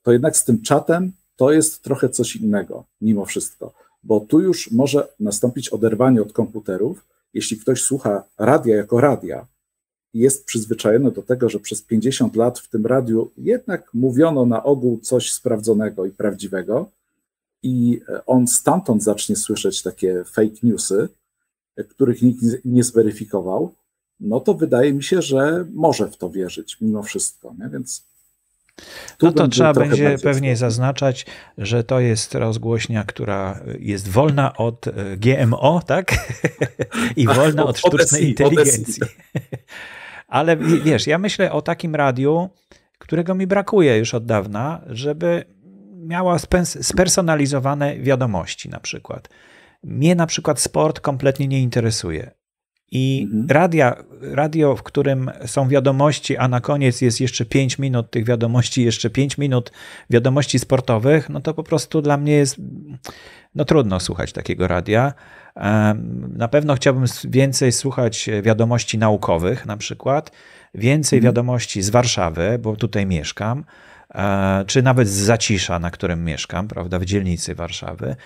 to jednak z tym czatem to jest trochę coś innego, mimo wszystko, bo tu już może nastąpić oderwanie od komputerów. Jeśli ktoś słucha radia jako radia, jest przyzwyczajony do tego, że przez 50 lat w tym radiu jednak mówiono na ogół coś sprawdzonego i prawdziwego, i e, on stamtąd zacznie słyszeć takie fake newsy, e, których nikt nie zweryfikował, no to wydaje mi się, że może w to wierzyć mimo wszystko. Nie? Więc no to trzeba będzie pewnie zaznaczać, że to jest rozgłośnia, która jest wolna od e, GMO, tak? I tak, wolna od, sztucznej inteligencji. Ale wiesz, ja myślę o takim radiu, którego mi brakuje już od dawna, żeby miała spersonalizowane wiadomości na przykład. Mnie na przykład sport kompletnie nie interesuje. I mhm. radia, radio, w którym są wiadomości, a na koniec jest jeszcze 5 minut tych wiadomości, jeszcze 5 minut wiadomości sportowych, no to po prostu dla mnie jest no trudno słuchać takiego radia. Na pewno chciałbym więcej słuchać wiadomości naukowych, na przykład, więcej mhm. wiadomości z Warszawy, bo tutaj mieszkam, e, czy nawet z Zacisza, na którym mieszkam, prawda, w dzielnicy Warszawy.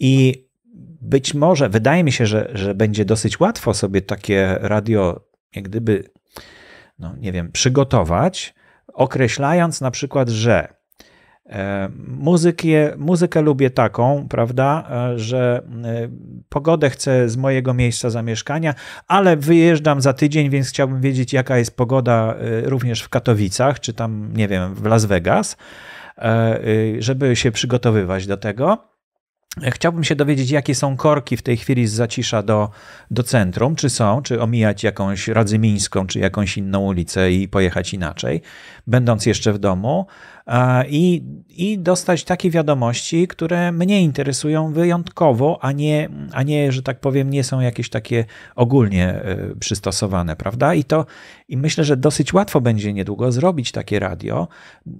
I być może, wydaje mi się, że, że będzie dosyć łatwo sobie takie radio, jak gdyby, no nie wiem, przygotować, określając na przykład, że e, Muzykę, muzykę lubię taką, prawda, e, że e, pogodę chcę z mojego miejsca zamieszkania, ale wyjeżdżam za tydzień, więc chciałbym wiedzieć, jaka jest pogoda również w Katowicach, czy tam, nie wiem, w Las Vegas, żeby się przygotowywać do tego. Chciałbym się dowiedzieć, jakie są korki w tej chwili z zacisza do, do centrum, czy są, czy omijać jakąś Radzymińską, czy jakąś inną ulicę i pojechać inaczej, będąc jeszcze w domu i, i dostać takie wiadomości, które mnie interesują wyjątkowo, a nie, a nie, że tak powiem, nie są jakieś takie ogólnie e, przystosowane, prawda? I to i myślę, że dosyć łatwo będzie niedługo zrobić takie radio.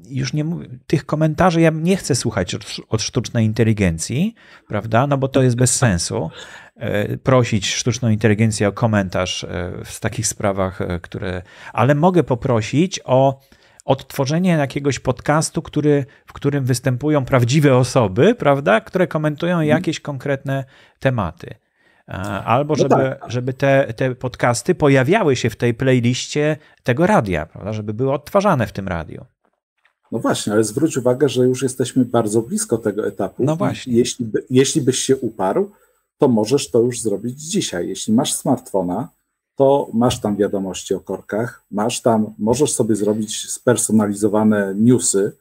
Już nie mówię, tych komentarzy ja nie chcę słuchać od sztucznej inteligencji, prawda? No bo to jest bez sensu e, prosić sztuczną inteligencję o komentarz e, w takich sprawach, które. Ale mogę poprosić o odtworzenie jakiegoś podcastu, który, w którym występują prawdziwe osoby, prawda, które komentują mhm. jakieś konkretne tematy. Albo no żeby, tak. żeby te, te podcasty pojawiały się w tej playliście tego radia, prawda, żeby były odtwarzane w tym radiu. No właśnie, ale zwróć uwagę, że już jesteśmy bardzo blisko tego etapu. No właśnie. Jeśli, jeśli byś się uparł, to możesz to już zrobić dzisiaj. Jeśli masz smartfona, to masz tam wiadomości o korkach, masz tam, możesz sobie zrobić spersonalizowane newsy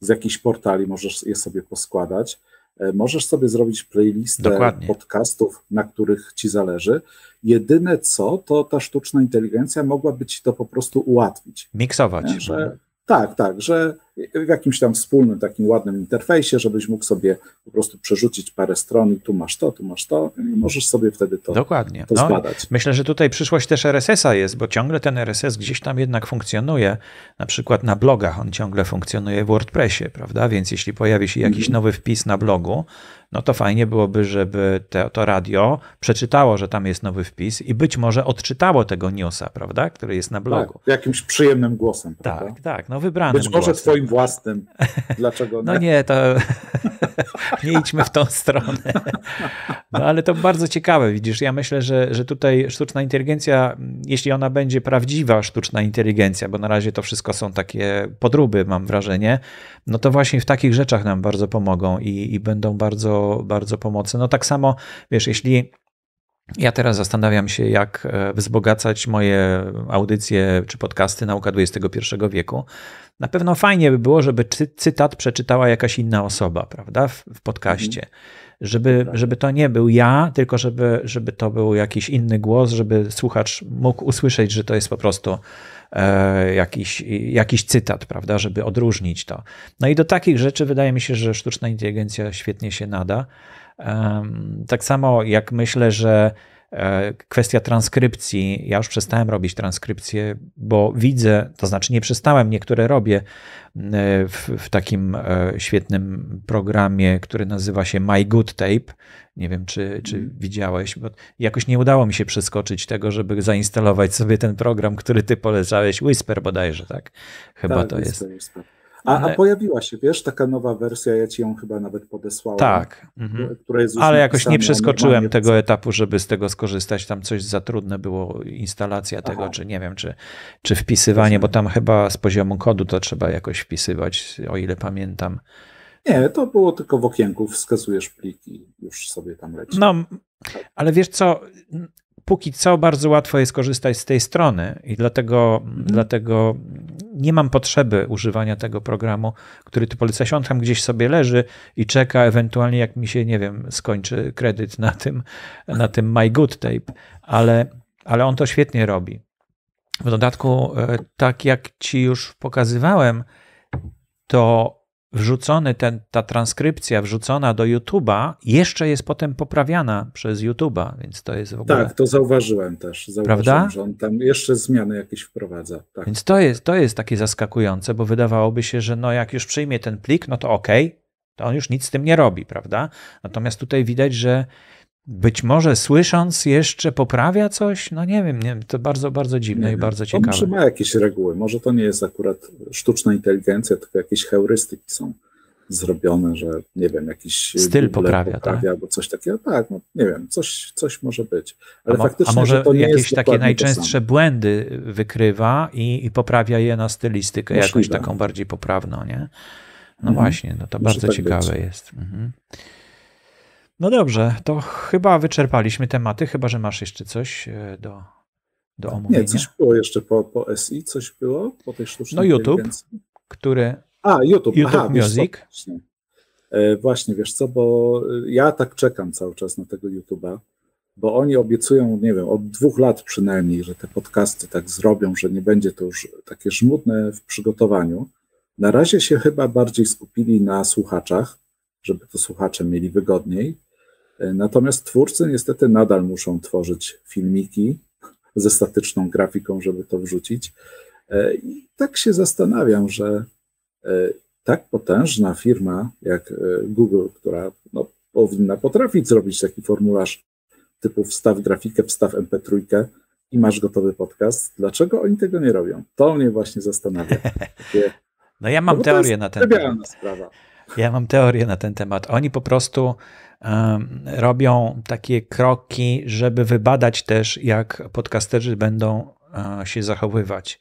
z jakichś portali, możesz je sobie poskładać, e, możesz sobie zrobić playlistę Dokładnie. podcastów, na których ci zależy. Jedyne co, to ta sztuczna inteligencja mogłaby ci to po prostu ułatwić. Miksować. E, że, tak, tak, że w jakimś tam wspólnym, takim ładnym interfejsie, żebyś mógł sobie po prostu przerzucić parę stron i tu masz to, tu masz to i możesz sobie wtedy to Dokładnie. To no, myślę, że tutaj przyszłość też RSS-a jest, bo ciągle ten RSS gdzieś tam jednak funkcjonuje, na przykład na blogach on ciągle funkcjonuje w WordPressie, prawda? Więc jeśli pojawi się jakiś mhm. nowy wpis na blogu, no to fajnie byłoby, żeby te, to radio przeczytało, że tam jest nowy wpis i być może odczytało tego newsa, prawda, który jest na blogu. Tak, jakimś przyjemnym głosem. Tak, prawda? Tak, tak, no wybranym Być może głosem. twoim własnym. Dlaczego nie? No nie, to nie idźmy w tą stronę. No ale to bardzo ciekawe, widzisz. Ja myślę, że, że tutaj sztuczna inteligencja, jeśli ona będzie prawdziwa sztuczna inteligencja, bo na razie to wszystko są takie podróby, mam wrażenie, no to właśnie w takich rzeczach nam bardzo pomogą i, i będą bardzo, bardzo pomocne. No tak samo, wiesz, jeśli ja teraz zastanawiam się, jak e, wzbogacać moje audycje czy podcasty Nauka XXI wieku na pewno fajnie by było, żeby cy cytat przeczytała jakaś inna osoba, prawda, w, w podcaście. Mhm. Żeby, tak. żeby to nie był ja, tylko żeby, żeby to był jakiś inny głos, żeby słuchacz mógł usłyszeć, że to jest po prostu e, jakiś, jakiś cytat, prawda, żeby odróżnić to. No i do takich rzeczy wydaje mi się, że sztuczna inteligencja świetnie się nada. tak samo jak myślę, że E, kwestia transkrypcji. Ja już przestałem robić transkrypcję, bo widzę, to znaczy nie przestałem, niektóre robię e, w, w takim e, świetnym programie, który nazywa się My Good Tape. Nie wiem, czy, czy mhm. widziałeś, bo jakoś nie udało mi się przeskoczyć tego, żeby zainstalować sobie ten program, który ty polecałeś, Whisper bodajże, tak? Chyba tak, to Whisper, jest. Whisper. A, a, pojawiła się, wiesz, taka nowa wersja, ja ci ją chyba nawet podesłałem. Tak, mhm. e, ale jakoś nie przeskoczyłem tego etapu, żeby z tego skorzystać. Tam coś za trudne było, instalacja Aha. tego, czy nie wiem, czy, czy wpisywanie, bo tam chyba z poziomu kodu to trzeba jakoś wpisywać, o ile pamiętam. Nie, to było tylko w okienku, wskazujesz pliki, już sobie tam leci. No, tak. ale wiesz co, póki co bardzo łatwo jest korzystać z tej strony i dlatego, mhm. dlatego nie mam potrzeby używania tego programu, który ty polecasz. On tam gdzieś sobie leży i czeka ewentualnie, jak mi się, nie wiem, skończy kredyt na tym, na tym My Good Tape, ale, ale on to świetnie robi. W dodatku, e, tak jak ci już pokazywałem, to wrzucony ten, ta transkrypcja wrzucona do YouTube'a jeszcze jest potem poprawiana przez YouTube'a, więc to jest w ogóle... Tak, to zauważyłem też. Zauważyłem, Prawda? że on tam jeszcze zmiany jakieś wprowadza. Tak. Więc to jest, to jest takie zaskakujące, bo wydawałoby się, że no jak już przyjmie ten plik, no to okej, okay, to on już nic z tym nie robi, prawda? Natomiast tutaj widać, że być może słysząc jeszcze poprawia coś? No nie wiem, nie, wiem, to bardzo, bardzo dziwne nie i bardzo ciekawe. Może ma jakieś reguły, może to nie jest akurat sztuczna inteligencja, tylko jakieś heurystyki są zrobione, że nie wiem, jakiś styl poprawia, poprawia tak? albo coś takiego. Tak, no, nie wiem, coś, coś może być. Ale a, faktycznie, a może to nie jakieś jest takie najczęstsze błędy wykrywa i, i, poprawia je na stylistykę Myślę, jakąś taką bardziej poprawną, nie? No mhm. właśnie, no to bardzo tak ciekawe być. jest. Mhm. No dobrze, to chyba wyczerpaliśmy tematy, chyba że masz jeszcze coś e, do, do omówienia. Nie, coś było jeszcze po, po SI, coś było po tej sztucznej No YouTube, który... A, YouTube, YouTube Aha, Music. Wiesz e, właśnie, wiesz co, bo e, ja tak czekam cały czas na tego YouTube'a, bo oni obiecują, nie wiem, od dwóch lat przynajmniej, że te podcasty tak zrobią, że nie będzie to już takie żmudne w przygotowaniu. Na razie się chyba bardziej skupili na słuchaczach, żeby to słuchacze mieli wygodniej, E, natomiast twórcy niestety nadal muszą tworzyć filmiki ze statyczną grafiką, żeby to wrzucić. E, I tak się zastanawiam, że e, tak potężna firma jak Google, która no, powinna potrafić zrobić taki formularz typu wstaw grafikę, wstaw MP3 i masz gotowy podcast, dlaczego oni tego nie robią? To mnie właśnie zastanawia. No ja mam no, teorię na ten temat. Sprawa. Ja mam teorię na ten temat. Oni po prostu um, robią takie kroki, żeby wybadać też, jak podcasterzy będą um, się zachowywać.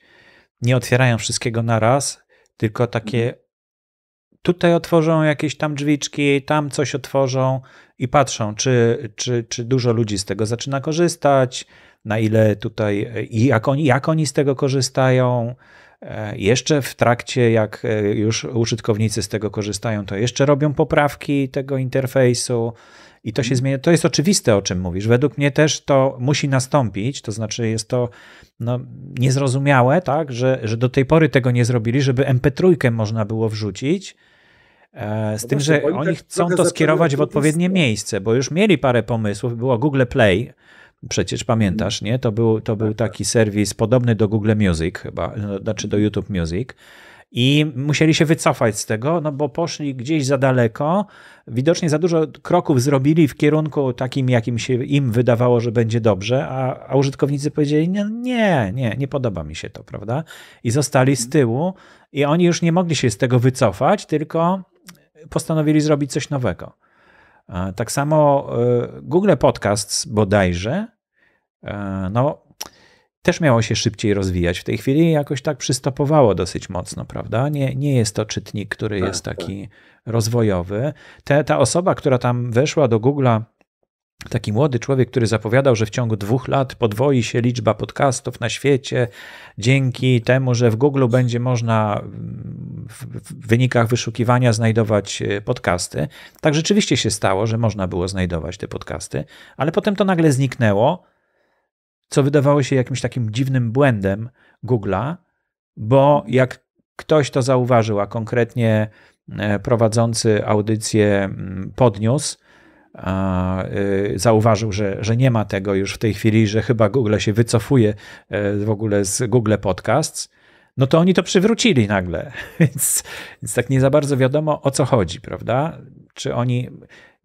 Nie otwierają wszystkiego na raz, tylko takie mhm. tutaj otworzą jakieś tam drzwiczki, tam coś otworzą i patrzą, czy, czy, czy dużo ludzi z tego zaczyna korzystać, na ile tutaj i jak oni, jak oni z tego korzystają. E, jeszcze w trakcie, jak e, już użytkownicy z tego korzystają, to jeszcze robią poprawki tego interfejsu i to się mhm. zmienia. To jest oczywiste, o czym mówisz. Według mnie też to musi nastąpić, to znaczy jest to no, niezrozumiałe, tak, że, że do tej pory tego nie zrobili, żeby MP3 można było wrzucić. E, z no tym, właśnie, że oni tak chcą to skierować w odpowiednie miejsce, bo już mieli parę pomysłów. Było Google Play, Przecież pamiętasz, nie? To był, to był tak, tak. taki serwis podobny do Google Music chyba, no, znaczy do YouTube Music. I musieli się wycofać z tego, no bo poszli gdzieś za daleko. Widocznie za dużo kroków zrobili w kierunku takim, jakim się im wydawało, że będzie dobrze, a, a użytkownicy powiedzieli: no, Nie, nie, nie podoba mi się to, prawda? I zostali z mhm. tyłu, i oni już nie mogli się z tego wycofać, tylko postanowili zrobić coś nowego. Tak samo e, Google Podcasts bodajże E, no, też miało się szybciej rozwijać. W tej chwili jakoś tak przystopowało dosyć mocno, prawda? Nie, nie jest to czytnik, który tak, jest tak. taki tak. rozwojowy. Te, ta osoba, która tam weszła do Google'a, taki młody człowiek, który zapowiadał, że w ciągu dwóch lat podwoi się liczba podcastów na świecie dzięki temu, że w Google będzie można mm, w wynikach wyszukiwania znajdować e, podcasty. Tak rzeczywiście się stało, że można było znajdować te podcasty, ale potem to nagle zniknęło co wydawało się jakimś takim dziwnym błędem Google'a, bo jak ktoś to zauważył, a konkretnie e, prowadzący audycję mm, podniósł, y, zauważył, że, że nie ma tego już w tej chwili, że chyba Google się wycofuje e, w ogóle z Google Podcasts, no to oni to przywrócili nagle. Więc, więc tak nie za bardzo wiadomo o co chodzi, prawda? Czy oni.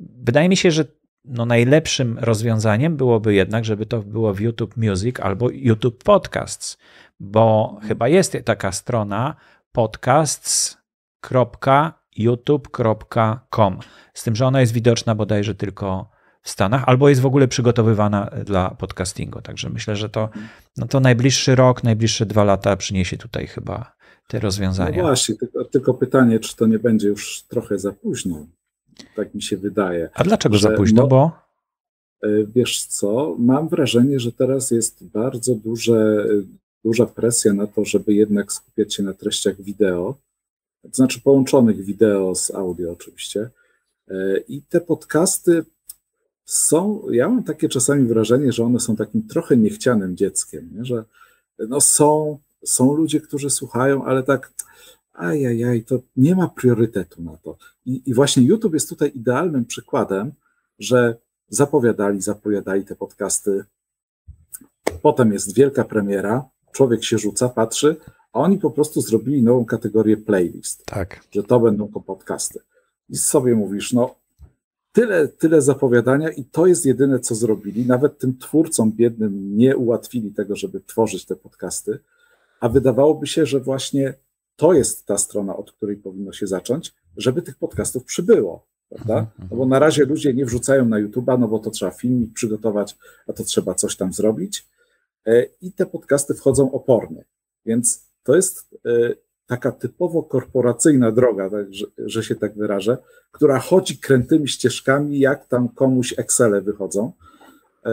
Wydaje mi się, że no najlepszym rozwiązaniem byłoby jednak, żeby to było w YouTube Music albo YouTube Podcasts, bo chyba jest taka strona podcasts.youtube.com. Z tym, że ona jest widoczna bodajże tylko w Stanach, albo jest w ogóle przygotowywana dla podcastingu. Także myślę, że to, no to najbliższy rok, najbliższe dwa lata przyniesie tutaj chyba te rozwiązania. No właśnie, tylko, tylko pytanie, czy to nie będzie już trochę za późno? Tak mi się wydaje. A dlaczego za późno? No, bo. E, wiesz co, mam wrażenie, że teraz jest bardzo duże, e, duża presja na to, żeby jednak skupiać się na treściach wideo, to znaczy połączonych wideo z audio oczywiście. E, I te podcasty są, ja mam takie czasami wrażenie, że one są takim trochę niechcianym dzieckiem, nie? że no są, są ludzie, którzy słuchają, ale tak ajajaj, to nie ma priorytetu na to. I, I, właśnie YouTube jest tutaj idealnym przykładem, że zapowiadali, zapowiadali te podcasty. Potem jest wielka premiera, człowiek się rzuca, patrzy, a oni po prostu zrobili nową kategorię playlist. Tak. Że to będą to podcasty. I sobie mówisz, no tyle, tyle zapowiadania i to jest jedyne, co zrobili. Nawet tym twórcom biednym nie ułatwili tego, żeby tworzyć te podcasty. A wydawałoby się, że właśnie to jest ta strona, od której powinno się zacząć, żeby tych podcastów przybyło, prawda? Mhm, mhm. No bo na razie ludzie nie wrzucają na YouTube'a, no bo to trzeba filmik przygotować, a to trzeba coś tam zrobić. E, I te podcasty wchodzą opornie. Więc to jest e, taka typowo korporacyjna droga, tak, że, że, się tak wyrażę, która chodzi krętymi ścieżkami, jak tam komuś Excele wychodzą. E,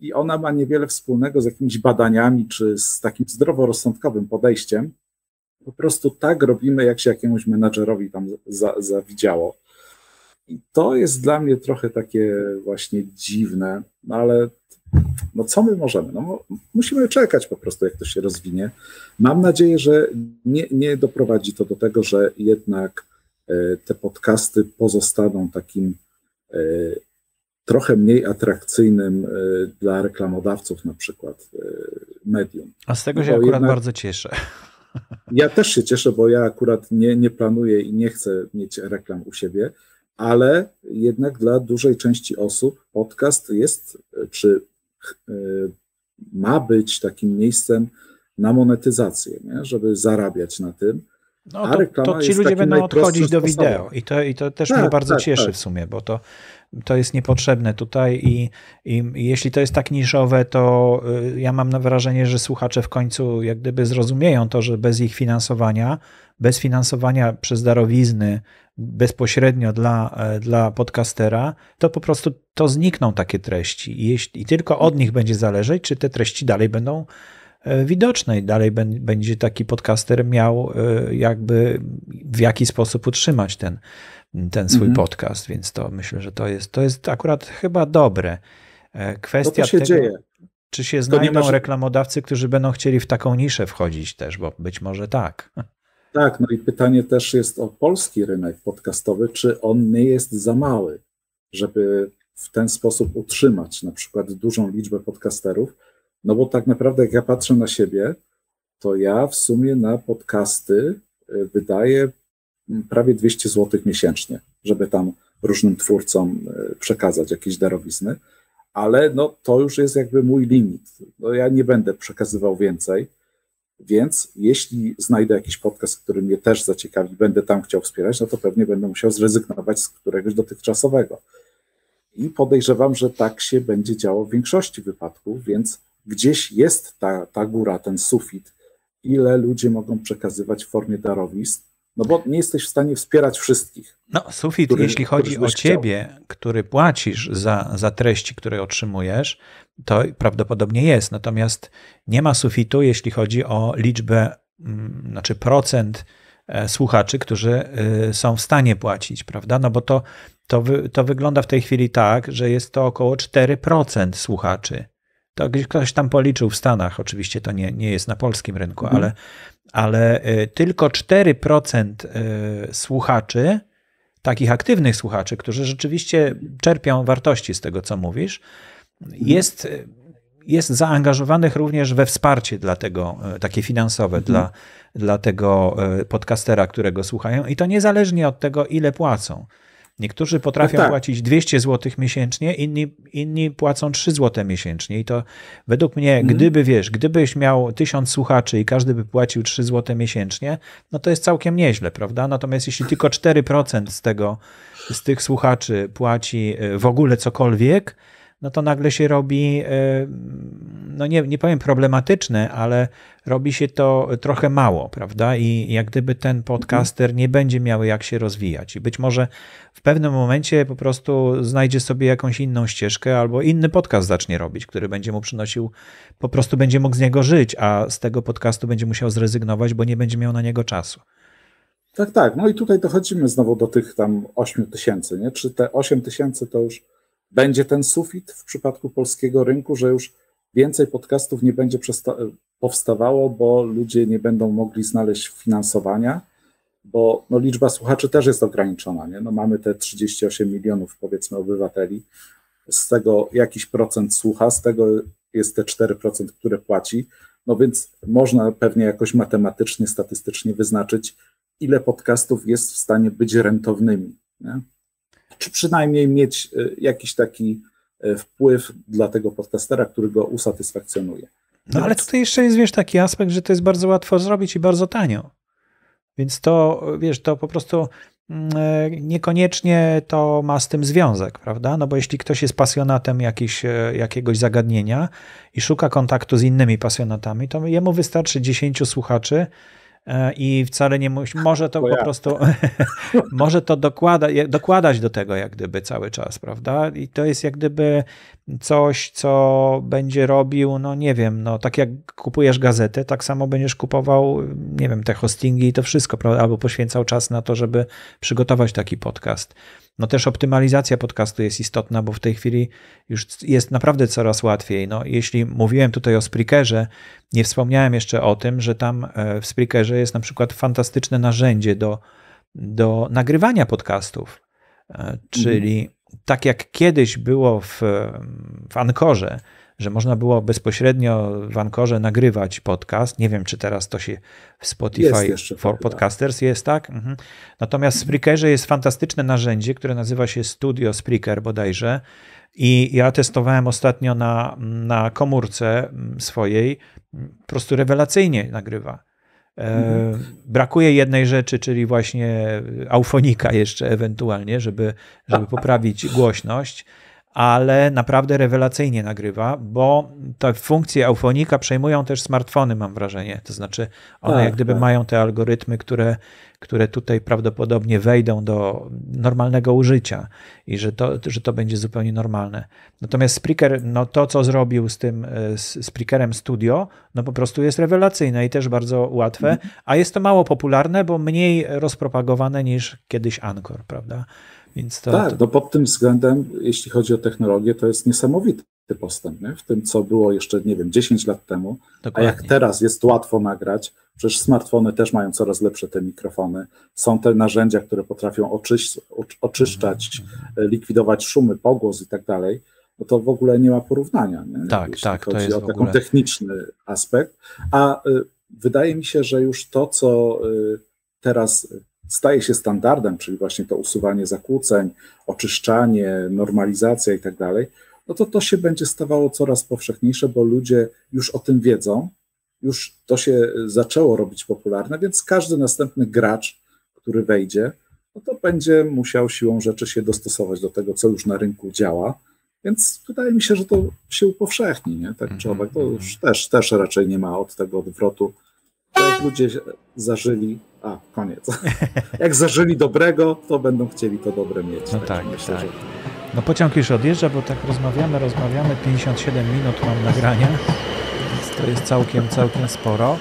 I ona ma niewiele wspólnego z jakimiś badaniami czy z takim zdroworozsądkowym podejściem, po prostu tak robimy, jak się jakiemuś menadżerowi tam zawidziało. I to jest dla mnie trochę takie właśnie dziwne, no ale no co my możemy? No, musimy czekać po prostu, jak to się rozwinie. Mam nadzieję, że nie, nie doprowadzi to do tego, że jednak e, te podcasty pozostaną takim e, trochę mniej atrakcyjnym e, dla reklamodawców na przykład medium. A z tego no się akurat jednak... bardzo cieszę. Ja też się cieszę, bo ja akurat nie, nie planuję i nie chcę mieć reklam u siebie, ale jednak dla dużej części osób podcast jest, czy e, e, ma być takim miejscem na monetyzację, nie? żeby zarabiać na tym. No, to, to, ci ludzie będą odchodzić do wideo i to, i to też tak, mnie bardzo tak, cieszy tak. w sumie, bo to, to jest niepotrzebne tutaj i, i, jeśli to jest tak niszowe, to y, ja mam wrażenie, że słuchacze w końcu jak gdyby zrozumieją to, że bez ich finansowania, bez finansowania przez darowizny bezpośrednio dla, e, dla podcastera, to po prostu to znikną takie treści i, jeśli, i tylko od nich będzie zależeć, czy te treści dalej będą E, widoczne i dalej będzie taki podcaster miał e, jakby w jaki sposób utrzymać ten, ten swój mhm. podcast, więc to myślę, że to jest, to jest akurat chyba dobre. E, kwestia się tego, dzieje. czy się to znajdą reklamodawcy, którzy będą chcieli w taką niszę wchodzić też, bo być może tak. Tak, no i pytanie też jest o polski rynek podcastowy, czy on nie jest za mały, żeby w ten sposób utrzymać na przykład dużą liczbę podcasterów, no bo tak naprawdę, jak ja patrzę na siebie, to ja w sumie na podcasty y, wydaję mm, prawie 200 zł miesięcznie, żeby tam różnym twórcom y, przekazać jakieś darowizny, ale no, to już jest jakby mój limit. No, ja nie będę przekazywał więcej, więc jeśli znajdę jakiś podcast, który mnie też zaciekawi, będę tam chciał wspierać, no to pewnie będę musiał zrezygnować z któregoś dotychczasowego. I podejrzewam, że tak się będzie działo w większości wypadków, więc gdzieś jest ta, ta góra, ten sufit, ile ludzie mogą przekazywać w formie darowizn, no bo nie jesteś w stanie wspierać wszystkich. No, sufit, który, jeśli chodzi o ciebie, chciał. który płacisz za, za treści, które otrzymujesz, to prawdopodobnie jest. Natomiast nie ma sufitu, jeśli chodzi o liczbę, mm, znaczy procent e, słuchaczy, którzy e, są w stanie płacić, prawda? No bo to, to, to wygląda w tej chwili tak, że jest to około 4% słuchaczy to ktoś tam policzył w Stanach, oczywiście to nie, nie jest na polskim rynku, mhm. ale, ale y, tylko 4% y, słuchaczy, takich aktywnych słuchaczy, którzy rzeczywiście czerpią wartości z tego, co mówisz, mhm. jest, y, jest zaangażowanych również we wsparcie dla tego, takie finansowe mhm. dla, dla tego podcastera, którego słuchają, i to niezależnie od tego, ile płacą. Niektórzy no potrafią tak. płacić 200 zł miesięcznie, inni, inni płacą 3 zł miesięcznie. I to według mnie, mhm. gdyby wiesz, gdybyś miał 1000 słuchaczy i każdy by płacił 3 zł miesięcznie, no to jest całkiem nieźle, prawda? Natomiast jeśli tylko 4% z tego, z tych słuchaczy płaci e, w ogóle cokolwiek, no to nagle się robi, e, no nie, nie powiem problematyczne, ale robi się to trochę mało, prawda? I jak gdyby ten podcaster nie będzie miał jak się rozwijać. I być może w pewnym momencie po prostu znajdzie sobie jakąś inną ścieżkę albo inny podcast zacznie robić, który będzie mu przynosił, po prostu będzie mógł z niego żyć, a z tego podcastu będzie musiał zrezygnować, bo nie będzie miał na niego czasu. Tak, tak. No i tutaj dochodzimy znowu do tych tam 8 tysięcy, nie? Czy te 8 tysięcy to już będzie ten sufit w przypadku polskiego rynku, że już więcej podcastów nie będzie powstawało, bo ludzie nie będą mogli znaleźć finansowania, bo no, liczba słuchaczy też jest ograniczona. Nie? No, mamy te 38 milionów, powiedzmy, obywateli. Z tego jakiś procent słucha, z tego jest te 4%, które płaci. No więc można pewnie jakoś matematycznie, statystycznie wyznaczyć, ile podcastów jest w stanie być rentownymi. Nie? czy przynajmniej mieć e, jakiś taki e, wpływ dla tego podcastera, który go usatysfakcjonuje. No Więc... ale tutaj jeszcze jest, wiesz, taki aspekt, że to jest bardzo łatwo zrobić i bardzo tanio. Więc to, wiesz, to po prostu mm, e, niekoniecznie to ma z tym związek, prawda? No bo jeśli ktoś jest pasjonatem jakiś, jakiegoś zagadnienia i szuka kontaktu z innymi pasjonatami, to jemu wystarczy 10 słuchaczy, E, i wcale nie musi, może to, to po ja. prostu, może to dokłada, dokładać do tego jak gdyby cały czas, prawda? I to jest jak gdyby coś, co będzie robił, no nie wiem, no tak jak kupujesz gazetę, tak samo będziesz kupował, nie wiem, te hostingi i to wszystko, prawda? Albo poświęcał czas na to, żeby przygotować taki podcast. No też optymalizacja podcastu jest istotna, bo w tej chwili już jest naprawdę coraz łatwiej. No, jeśli mówiłem tutaj o Spreakerze, nie wspomniałem jeszcze o tym, że tam e, w Spreakerze jest na przykład fantastyczne narzędzie do, do nagrywania podcastów. E, mhm. Czyli tak jak kiedyś było w, w Ankorze, że można było bezpośrednio w Ankorze nagrywać podcast. Nie wiem, czy teraz to się w Spotify jeszcze, for chyba. Podcasters jest, tak? Mhm. Natomiast w Spreakerze jest fantastyczne narzędzie, które nazywa się Studio Spreaker bodajże. I ja testowałem ostatnio na, na komórce mm, swojej, po prostu rewelacyjnie nagrywa. E, mhm. Brakuje jednej rzeczy, czyli właśnie aufonika jeszcze ewentualnie, żeby, żeby poprawić głośność ale naprawdę rewelacyjnie nagrywa, bo te funkcje eufonika przejmują też smartfony, mam wrażenie. To znaczy, one tak, jak gdyby tak. mają te algorytmy, które, które tutaj prawdopodobnie wejdą do normalnego użycia i że to, że to będzie zupełnie normalne. Natomiast Spreaker, no to co zrobił z tym e, z Spreakerem Studio, no po prostu jest rewelacyjne i też bardzo łatwe, mhm. a jest to mało popularne, bo mniej rozpropagowane niż kiedyś Anchor, prawda? Więc to, tak, to... no pod tym względem, jeśli chodzi o technologię, to jest niesamowity postęp nie? w tym, co było jeszcze, nie wiem, 10 lat temu, Dokładnie. a jak teraz jest łatwo nagrać, przecież smartfony też mają coraz lepsze te mikrofony, są te narzędzia, które potrafią oczyś oczyszczać, mhm, mhm, mhm. likwidować szumy, pogłos i tak dalej, no to w ogóle nie ma porównania. Nie? Tak, jeśli tak. Chodzi to jest o ogóle... techniczny aspekt, a y, wydaje mi się, że już to, co y, teraz staje się standardem, czyli właśnie to usuwanie zakłóceń, oczyszczanie, normalizacja i tak dalej, no to to się będzie stawało coraz powszechniejsze, bo ludzie już o tym wiedzą, już to się e, zaczęło robić popularne, więc każdy następny gracz, który wejdzie, no to będzie musiał siłą rzeczy się dostosować do tego, co już na rynku działa. Więc wydaje mi się, że to się upowszechni, nie? Tak czy mhm, owak, to mhm. już też, też raczej nie ma od tego odwrotu. Jak ludzie zażyli a koniec. Jak zażyli dobrego, to będą chcieli to dobre mieć. No tak, tak myślę, tak. Że... No pociąg już odjeżdża, bo tak rozmawiamy, rozmawiamy, 57 minut mam nagrania, to jest całkiem, całkiem sporo.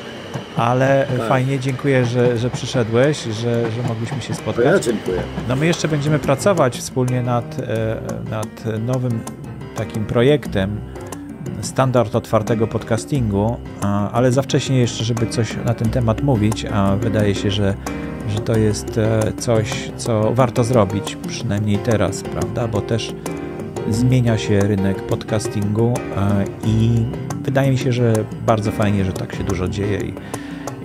Ale tak. fajnie, dziękuję, że, że przyszedłeś, że, że mogliśmy się spotkać. ja dziękuję. No my jeszcze będziemy pracować wspólnie nad, e, nad nowym takim projektem, standard otwartego podcastingu, ale za wcześnie jeszcze, żeby coś na ten temat mówić, a wydaje się, że, że to jest e, coś, co warto zrobić, przynajmniej teraz, prawda? Bo też zmienia się rynek podcastingu i wydaje mi się, że bardzo fajnie, że tak się dużo dzieje i,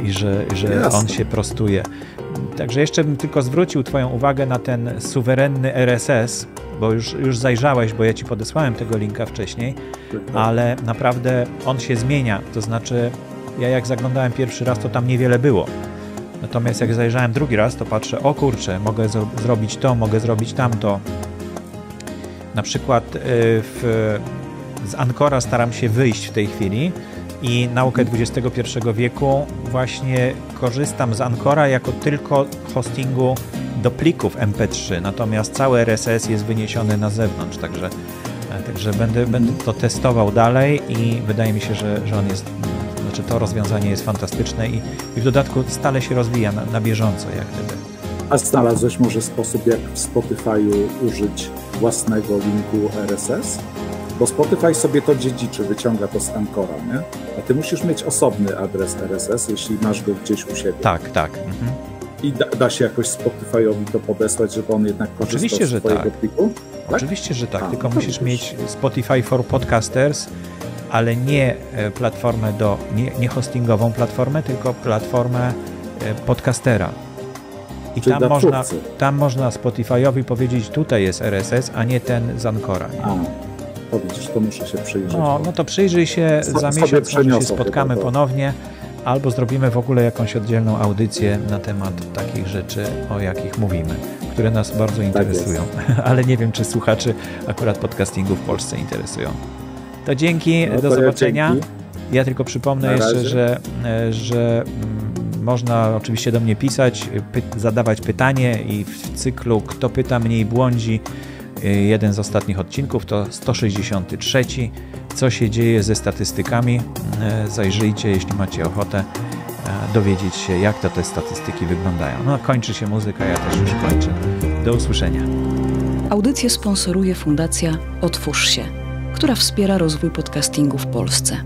i że, że on się prostuje. Także jeszcze bym tylko zwrócił Twoją uwagę na ten suwerenny RSS, bo już, już zajrzałeś, bo ja Ci podesłałem tego linka wcześniej, tak. ale naprawdę on się zmienia. To znaczy, ja jak zaglądałem pierwszy raz, to tam niewiele było. Natomiast jak zajrzałem drugi raz, to patrzę, o kurczę, mogę zro zrobić to, mogę zrobić tamto. Na przykład y, w, z Ankora staram się wyjść w tej chwili, i naukę XXI wieku. Właśnie korzystam z Ancora jako tylko hostingu do plików MP3, natomiast cały RSS jest wyniesiony na zewnątrz, także, e, także będę, będę to testował dalej i wydaje mi się, że, że on jest, znaczy to rozwiązanie jest fantastyczne i, i w dodatku stale się rozwija na, na bieżąco jak gdyby. A znalazłeś może sposób, jak w Spotify użyć własnego linku RSS? bo Spotify sobie to dziedziczy, wyciąga to z Ancora, nie? A ty musisz mieć osobny adres RSS, jeśli masz go gdzieś u siebie. Tak, tak. Mhm. I da, da, się jakoś Spotify'owi to podesłać, żeby on jednak korzystał Oczywiście, z twojego tak. pliku? Tak? Oczywiście, że tak, A, tylko no musisz mieć Spotify for Podcasters, ale nie e, platformę do, nie, nie hostingową platformę, tylko platformę e, podcastera. I tam można, tam można Spotify'owi powiedzieć, tutaj jest RSS, a nie ten z Ancora. Nie? odpowiedź, to muszę się przyjrzeć. No, no to przyjrzyj się so, za miesiąc, może się spotkamy ponownie, albo zrobimy w ogóle jakąś oddzielną audycję na temat takich rzeczy, o jakich mówimy, które nas bardzo tak interesują, tak ale nie wiem, czy słuchaczy akurat podcastingu w Polsce interesują. To dzięki, no to do zobaczenia. Ja, dzięki. ja tylko przypomnę jeszcze, że, że mm, można oczywiście do mnie pisać, py zadawać pytanie i w cyklu Kto pyta mniej błądzi Y, jeden z ostatnich odcinków to 163. Co się dzieje ze statystykami? Y, zajrzyjcie, jeśli macie ochotę dowiedzieć się, jak to te statystyki wyglądają. No, kończy się muzyka, ja też już kończę. Do usłyszenia. Audycję sponsoruje Fundacja Otwórz się, która wspiera rozwój podcastingu w Polsce.